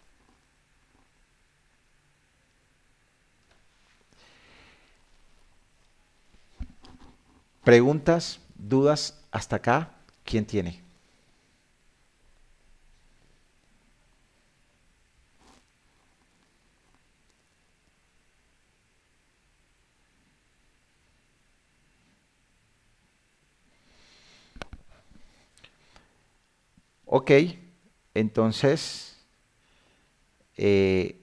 Preguntas, dudas hasta acá, ¿quién tiene? Ok, entonces eh,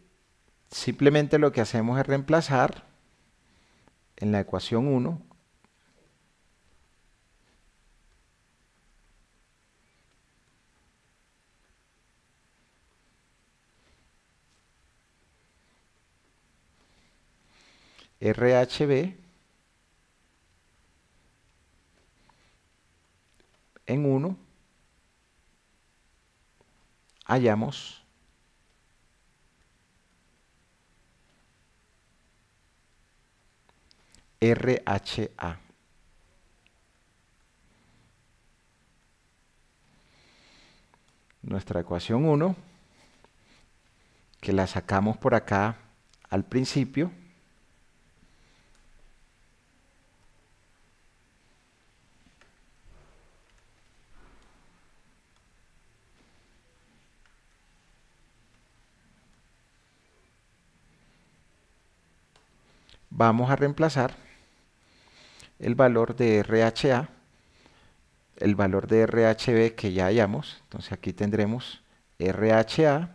simplemente lo que hacemos es reemplazar en la ecuación 1 RHB en 1 hallamos RHA. Nuestra ecuación 1, que la sacamos por acá al principio, vamos a reemplazar el valor de RHA, el valor de RHB que ya hallamos, entonces aquí tendremos RHA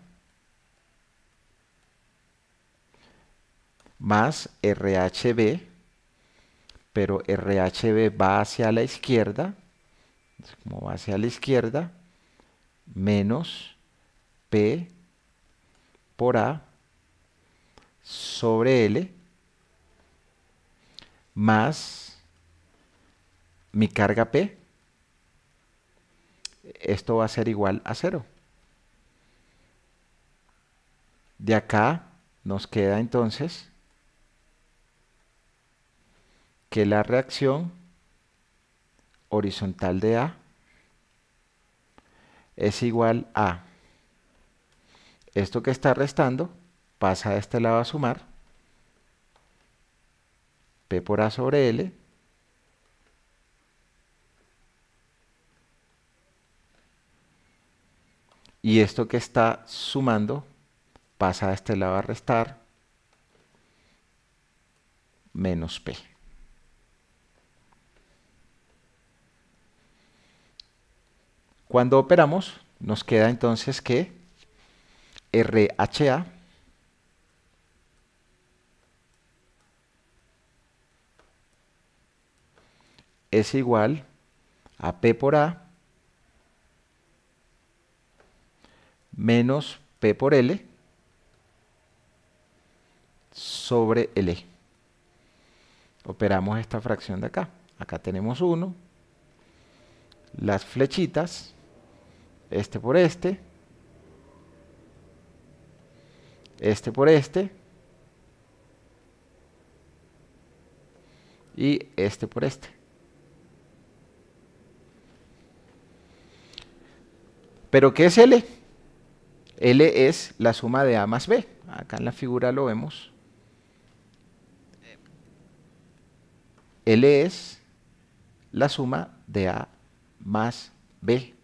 más RHB, pero RHB va hacia la izquierda, como va hacia la izquierda, menos P por A sobre L, más mi carga P. Esto va a ser igual a cero. De acá nos queda entonces que la reacción horizontal de A es igual a esto que está restando pasa a este lado a sumar P por A sobre L. Y esto que está sumando pasa a este lado a restar menos P. Cuando operamos, nos queda entonces que RHA es igual a P por A menos P por L sobre L. Operamos esta fracción de acá. Acá tenemos 1, las flechitas, este por este, este por este, y este por este. ¿Pero qué es L? L es la suma de A más B. Acá en la figura lo vemos. L es la suma de A más B.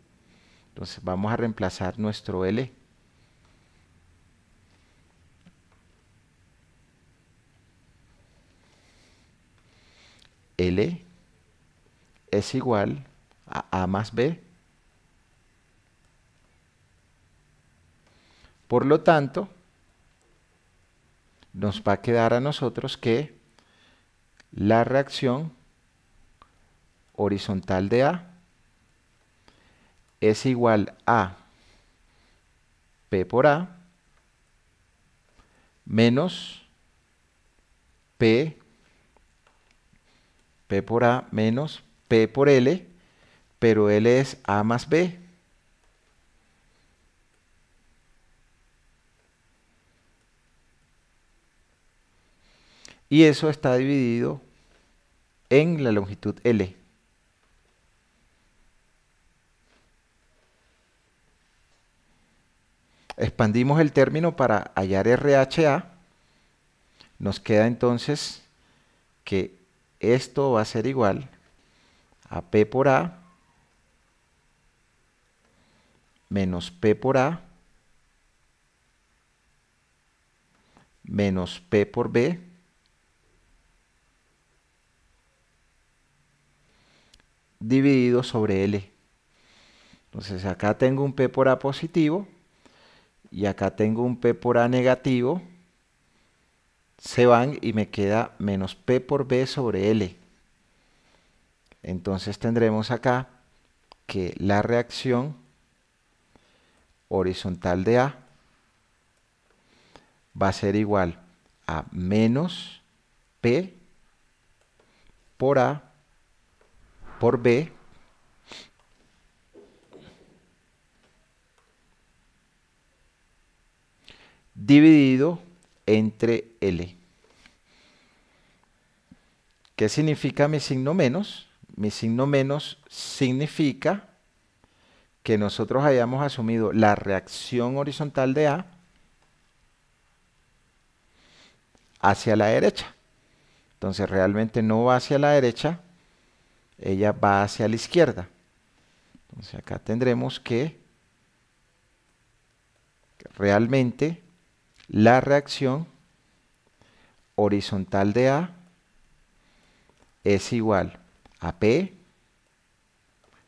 Entonces vamos a reemplazar nuestro L. L es igual a A más B Por lo tanto, nos va a quedar a nosotros que la reacción horizontal de A es igual a P por A menos P, P por A menos P por L, pero L es A más B. Y eso está dividido en la longitud L. Expandimos el término para hallar RHA. Nos queda entonces que esto va a ser igual a P por A menos P por A menos P por B dividido sobre L. Entonces acá tengo un P por A positivo y acá tengo un P por A negativo. Se van y me queda menos P por B sobre L. Entonces tendremos acá que la reacción horizontal de A va a ser igual a menos P por A por B dividido entre L. ¿Qué significa mi signo menos? Mi signo menos significa que nosotros hayamos asumido la reacción horizontal de A hacia la derecha. Entonces realmente no va hacia la derecha, ella va hacia la izquierda. Entonces acá tendremos que realmente la reacción horizontal de A es igual a P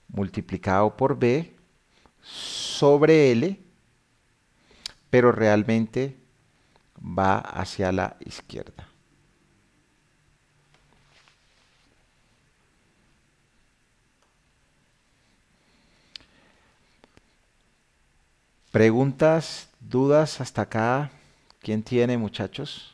multiplicado por B sobre L, pero realmente va hacia la izquierda. Preguntas, dudas hasta acá. ¿Quién tiene, muchachos?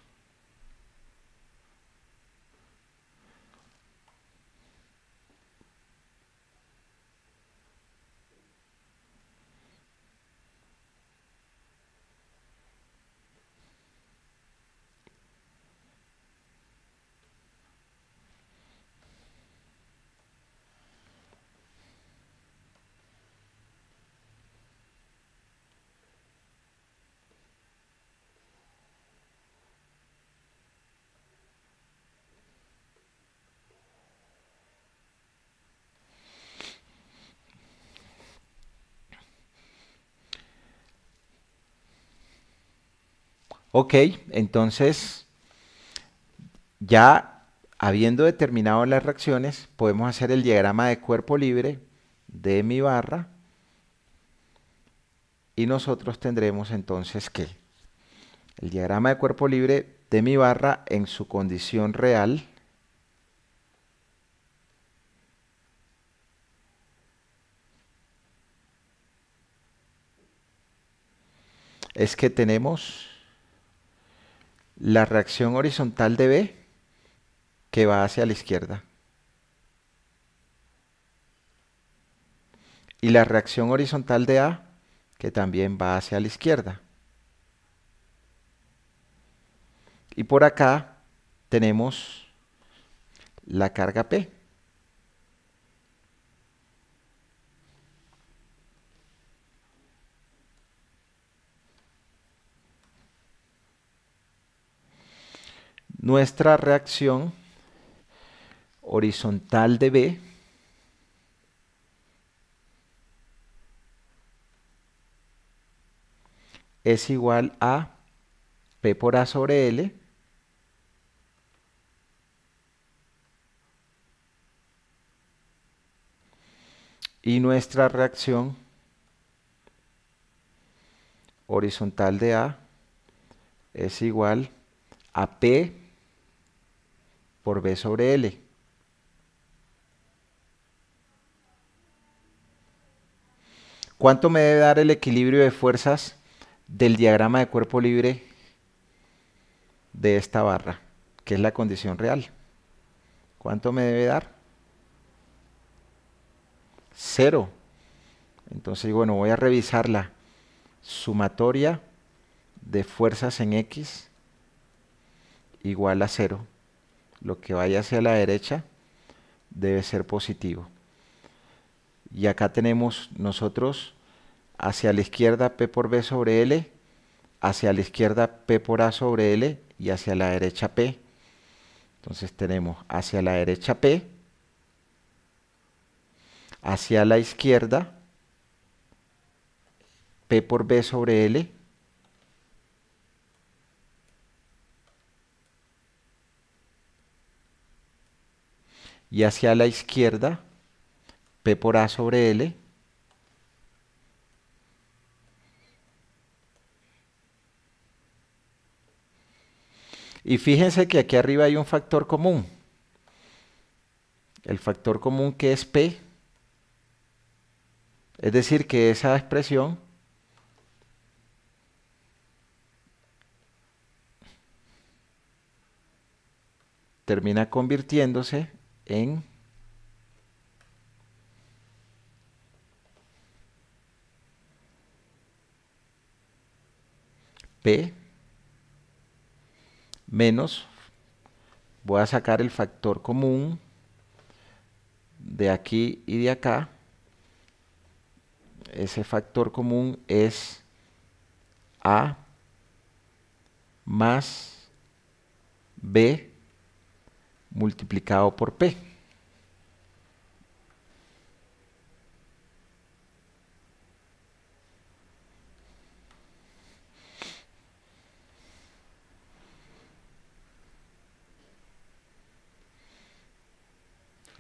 Ok, entonces ya habiendo determinado las reacciones, podemos hacer el diagrama de cuerpo libre de mi barra y nosotros tendremos entonces que el diagrama de cuerpo libre de mi barra en su condición real es que tenemos la reacción horizontal de B que va hacia la izquierda. Y la reacción horizontal de A que también va hacia la izquierda. Y por acá tenemos la carga P. nuestra reacción horizontal de B es igual a P por A sobre L y nuestra reacción horizontal de A es igual a P por B sobre L. ¿Cuánto me debe dar el equilibrio de fuerzas del diagrama de cuerpo libre de esta barra? Que es la condición real. ¿Cuánto me debe dar? Cero. Entonces, bueno, voy a revisar la sumatoria de fuerzas en X igual a cero lo que vaya hacia la derecha debe ser positivo. Y acá tenemos nosotros hacia la izquierda P por B sobre L, hacia la izquierda P por A sobre L y hacia la derecha P. Entonces tenemos hacia la derecha P, hacia la izquierda P por B sobre L y hacia la izquierda, P por A sobre L, Y fíjense que aquí arriba hay un factor común. El factor común que es P. Es decir, que esa expresión termina convirtiéndose en P menos, voy a sacar el factor común de aquí y de acá, ese factor común es A más B multiplicado por P.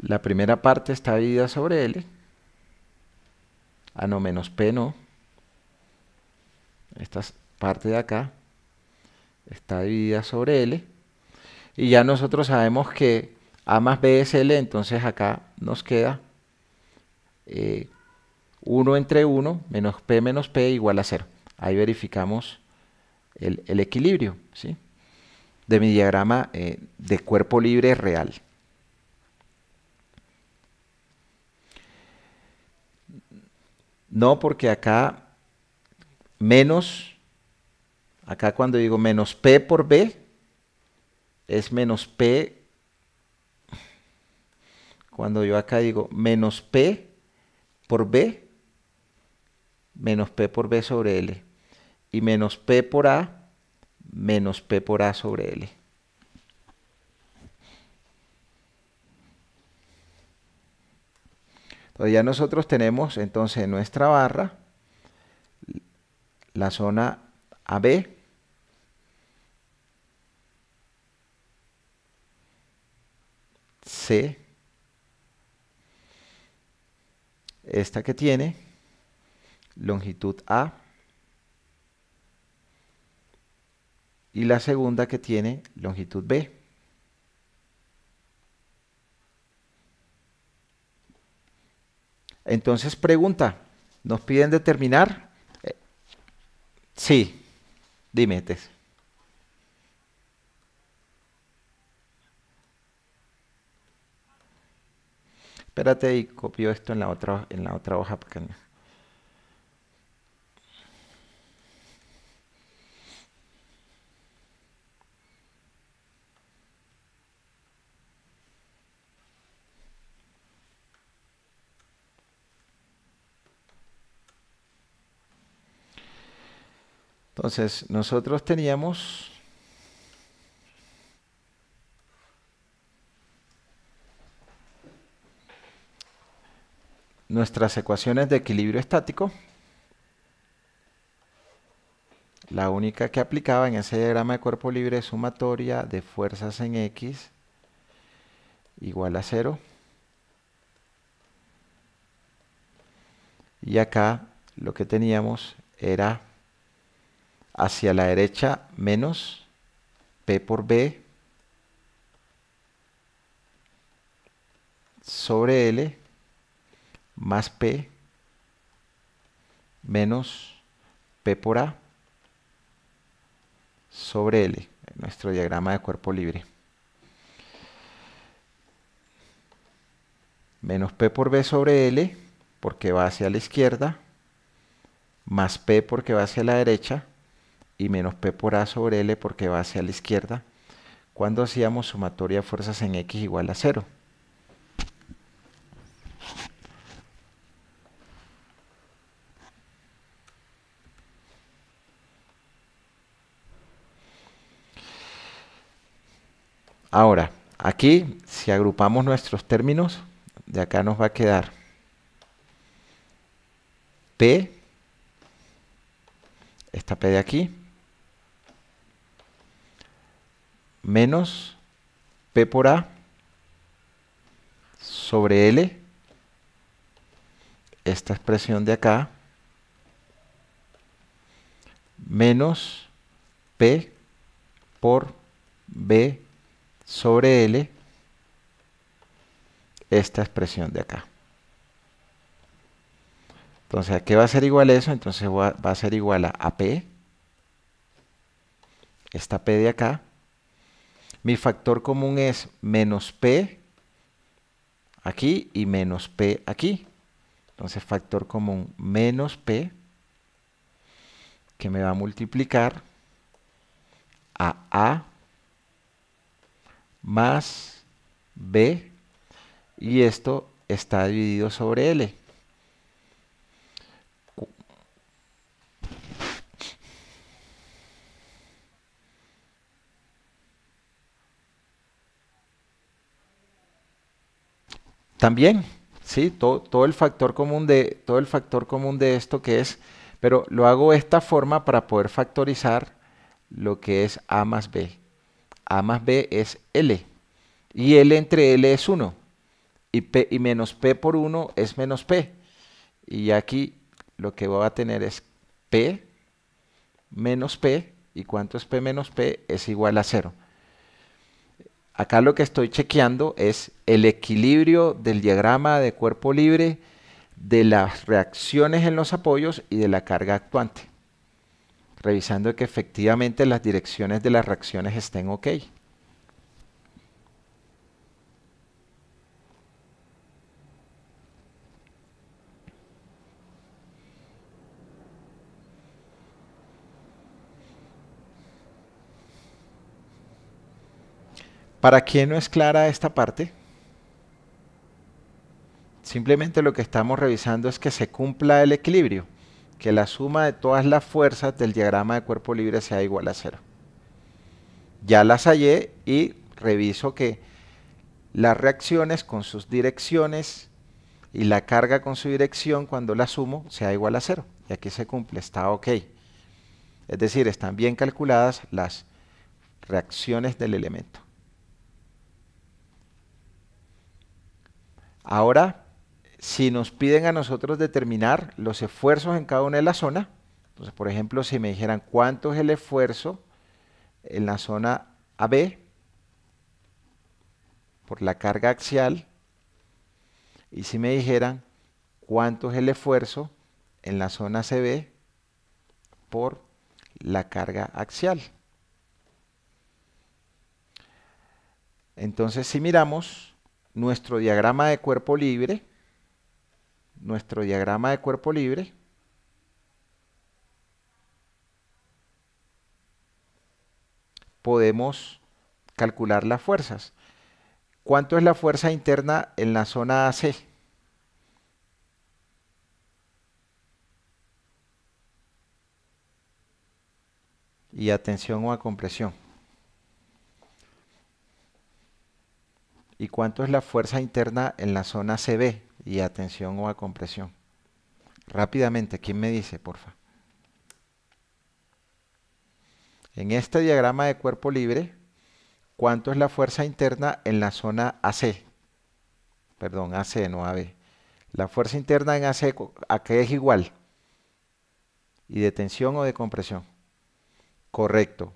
La primera parte está dividida sobre L. A no, menos P no. Esta parte de acá está dividida sobre L y ya nosotros sabemos que A más B es L, entonces acá nos queda 1 eh, entre 1 menos P menos P igual a 0. Ahí verificamos el, equilibrio ¿sí? de mi diagrama eh, de cuerpo libre real. No, porque acá menos, acá cuando digo menos P por B, es menos P. Cuando yo acá digo menos P por B, menos P por B sobre L. Y menos P por A, menos P por A sobre L. Entonces ya nosotros tenemos entonces nuestra barra la zona AB C, esta que tiene longitud A y la segunda que tiene longitud B. Entonces pregunta, ¿nos piden determinar? Eh, sí, dime, Espérate y copio esto en la otra, en la otra hoja pequeña. Entonces, nosotros teníamos nuestras ecuaciones de equilibrio estático, la única que aplicaba en ese diagrama de cuerpo libre es sumatoria de fuerzas en X igual a 0. Y acá lo que teníamos era hacia la derecha menos P por B sobre L más P menos P por A sobre L, nuestro diagrama de cuerpo libre. Menos P por B sobre L, porque va hacia la izquierda, más P porque va hacia la derecha, y menos P por A sobre L porque va hacia la izquierda, cuando hacíamos sumatoria de fuerzas en X igual a cero. Ahora, aquí, si agrupamos nuestros términos, de acá nos va a quedar P, esta P de aquí, menos P por A sobre L, esta expresión de acá, menos P por B sobre L esta expresión de acá. Entonces, ¿a qué va a ser igual eso? Entonces va a ser igual a, P, esta P de acá. Mi factor común es menos P aquí y menos P aquí. Entonces, factor común menos P, que me va a multiplicar a A más B y esto está dividido sobre L. También, sí, todo, el factor común de, todo el factor común de esto que es, pero lo hago de esta forma para poder factorizar lo que es A más B. A más B es L. Y L entre L es 1. Y, P, y menos P por 1 es menos P. Y aquí lo que voy a tener es P menos P. ¿Y cuánto es P menos P? Es igual a 0. Acá lo que estoy chequeando es el equilibrio del diagrama de cuerpo libre, de las reacciones en los apoyos y de la carga actuante revisando que efectivamente las direcciones de las reacciones estén ok. ¿Para quién no es clara esta parte? Simplemente lo que estamos revisando es que se cumpla el equilibrio que la suma de todas las fuerzas del diagrama de cuerpo libre sea igual a cero. Ya las hallé y reviso que las reacciones con sus direcciones y la carga con su dirección cuando la sumo sea igual a cero. Y aquí se cumple, está ok. Es decir, están bien calculadas las reacciones del elemento. Ahora si nos piden a nosotros determinar los esfuerzos en cada una de las zonas, entonces, por ejemplo, si me dijeran cuánto es el esfuerzo en la zona AB por la carga axial, y si me dijeran cuánto es el esfuerzo en la zona CB por la carga axial. Entonces, si miramos nuestro diagrama de cuerpo libre, nuestro diagrama de cuerpo libre. Podemos calcular las fuerzas. ¿Cuánto es la fuerza interna en la zona AC? Y atención o a compresión. ¿Y cuánto es la fuerza interna en la zona CB? y atención o a compresión. Rápidamente, ¿quién me dice, porfa? En este diagrama de cuerpo libre, ¿cuánto es la fuerza interna en la zona AC? Perdón, AC, no AB. La fuerza interna en AC, ¿a qué es igual? ¿Y de tensión o de compresión? Correcto.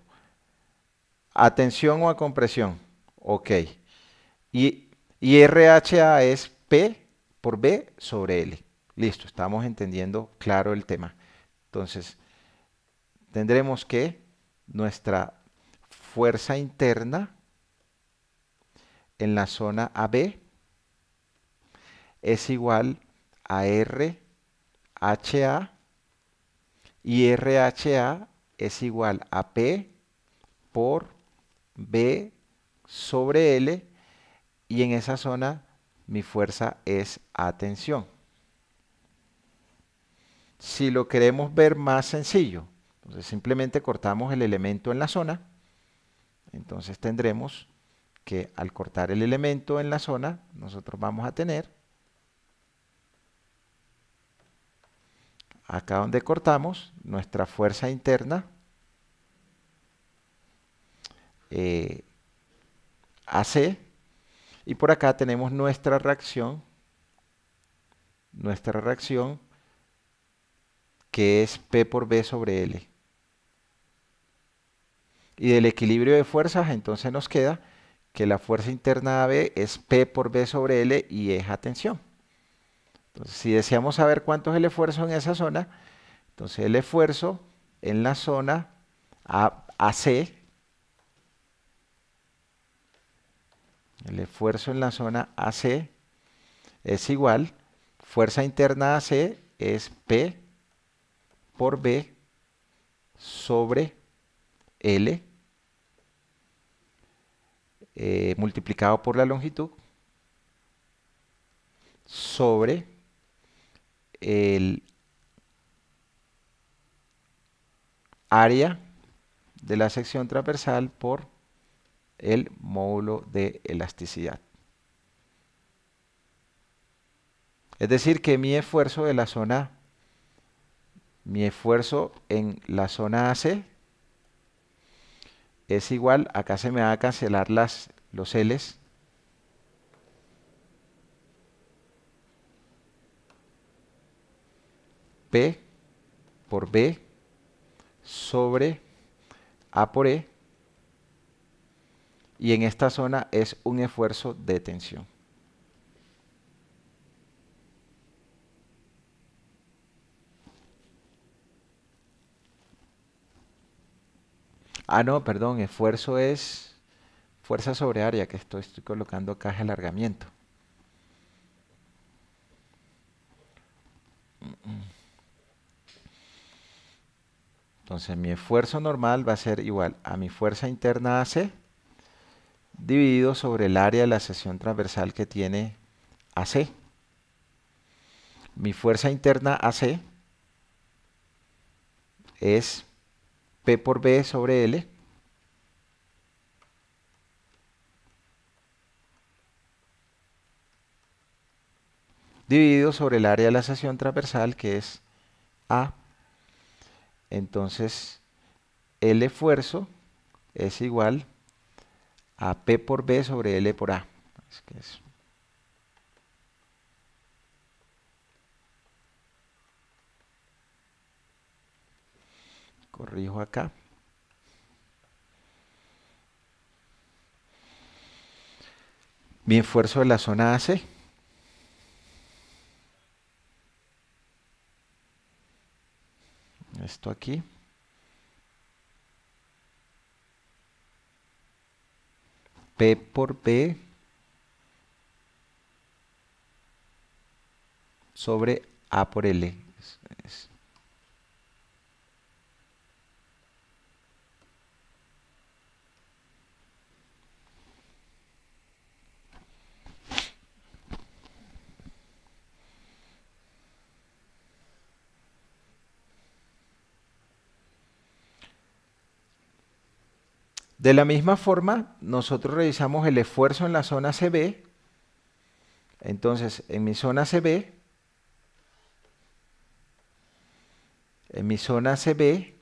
Atención o a compresión? Ok. Y, y RHA es P por B sobre L. Listo, estamos entendiendo claro el tema. Entonces, tendremos que nuestra fuerza interna en la zona AB es igual a RHA y RHA es igual a P por B sobre L y en esa zona mi fuerza es atención. Si lo queremos ver más sencillo, entonces simplemente cortamos el elemento en la zona, entonces tendremos que al cortar el elemento en la zona, nosotros vamos a tener, acá donde cortamos, nuestra fuerza interna eh, AC y por acá tenemos nuestra reacción, nuestra reacción que es P por B sobre L. Y del equilibrio de fuerzas entonces nos queda que la fuerza interna AB es P por B sobre L y es atención. Entonces, si deseamos saber cuánto es el esfuerzo en esa zona, entonces el esfuerzo en la zona AC El esfuerzo en la zona AC es igual, fuerza interna AC es P por B sobre L eh, multiplicado por la longitud sobre el área de la sección transversal por el módulo de elasticidad. Es decir, que mi esfuerzo de la zona, mi esfuerzo en la zona AC es igual, acá se me van a cancelar las, los L's, P por B sobre A por E y en esta zona es un esfuerzo de tensión. Ah, no, perdón, esfuerzo es fuerza sobre área, que estoy colocando caja de alargamiento. Entonces mi esfuerzo normal va a ser igual a mi fuerza interna AC dividido sobre el área de la sección transversal que tiene AC. Mi fuerza interna AC es P por B sobre L dividido sobre el área de la sección transversal que es A. Entonces, el esfuerzo es igual a P por B sobre L por A. Es que es. Corrijo acá. Mi esfuerzo de la zona AC. Esto aquí. B por B sobre A por L. De la misma forma, nosotros revisamos el esfuerzo en la zona CB. Entonces, en mi zona CB, en mi zona CB,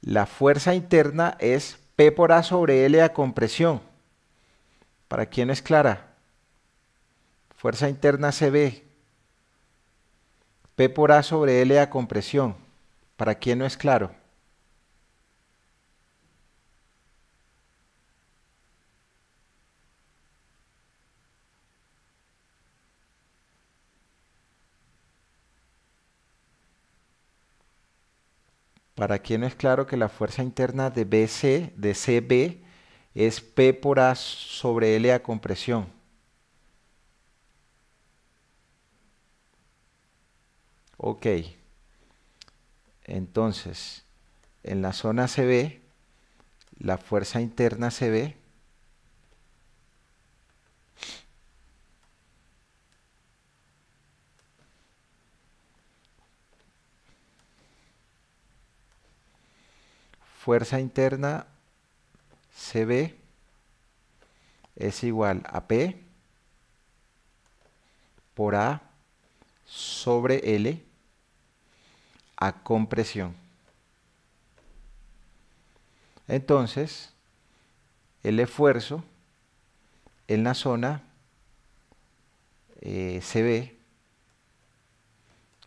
la fuerza interna es P por A sobre L a compresión. ¿Para quién es clara? Fuerza interna CB. P por A sobre L a compresión. ¿Para quién no es claro? Para quien es claro que la fuerza interna de BC, de CB, es P por A sobre L a compresión. Ok. Entonces, en la zona CB, la fuerza interna CB fuerza interna CB es igual a P por A sobre L a compresión. Entonces, el esfuerzo en la zona CB eh,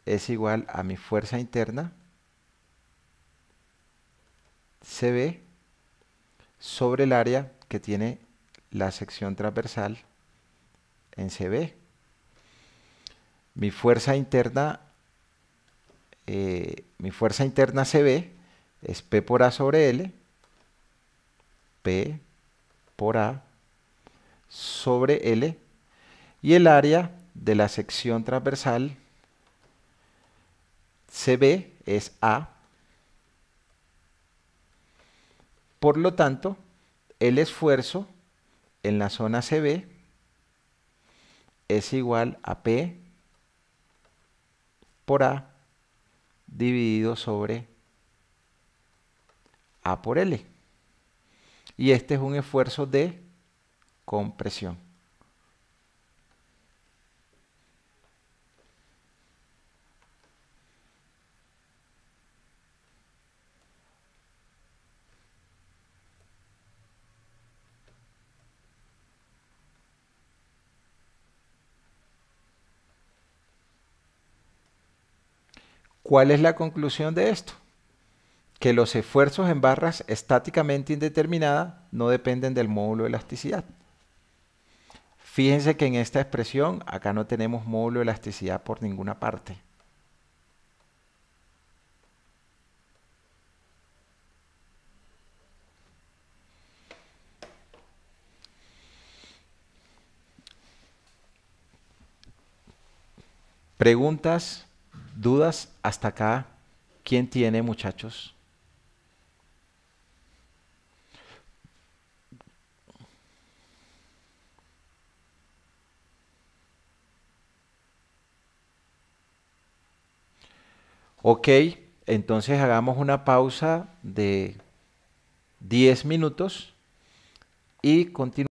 es igual a mi fuerza interna se ve sobre el área que tiene la sección transversal en CB. Mi fuerza interna, eh, mi fuerza interna CB es P por A sobre L, P por A sobre L, y el área de la sección transversal CB es A Por lo tanto, el esfuerzo en la zona CB es igual a P por A dividido sobre A por L. Y este es un esfuerzo de compresión. ¿Cuál es la conclusión de esto? Que los esfuerzos en barras estáticamente indeterminadas no dependen del módulo de elasticidad. Fíjense que en esta expresión acá no tenemos módulo de elasticidad por ninguna parte. Preguntas ¿Dudas hasta acá? ¿Quién tiene, muchachos? Ok, entonces hagamos una pausa de 10 minutos y continuamos.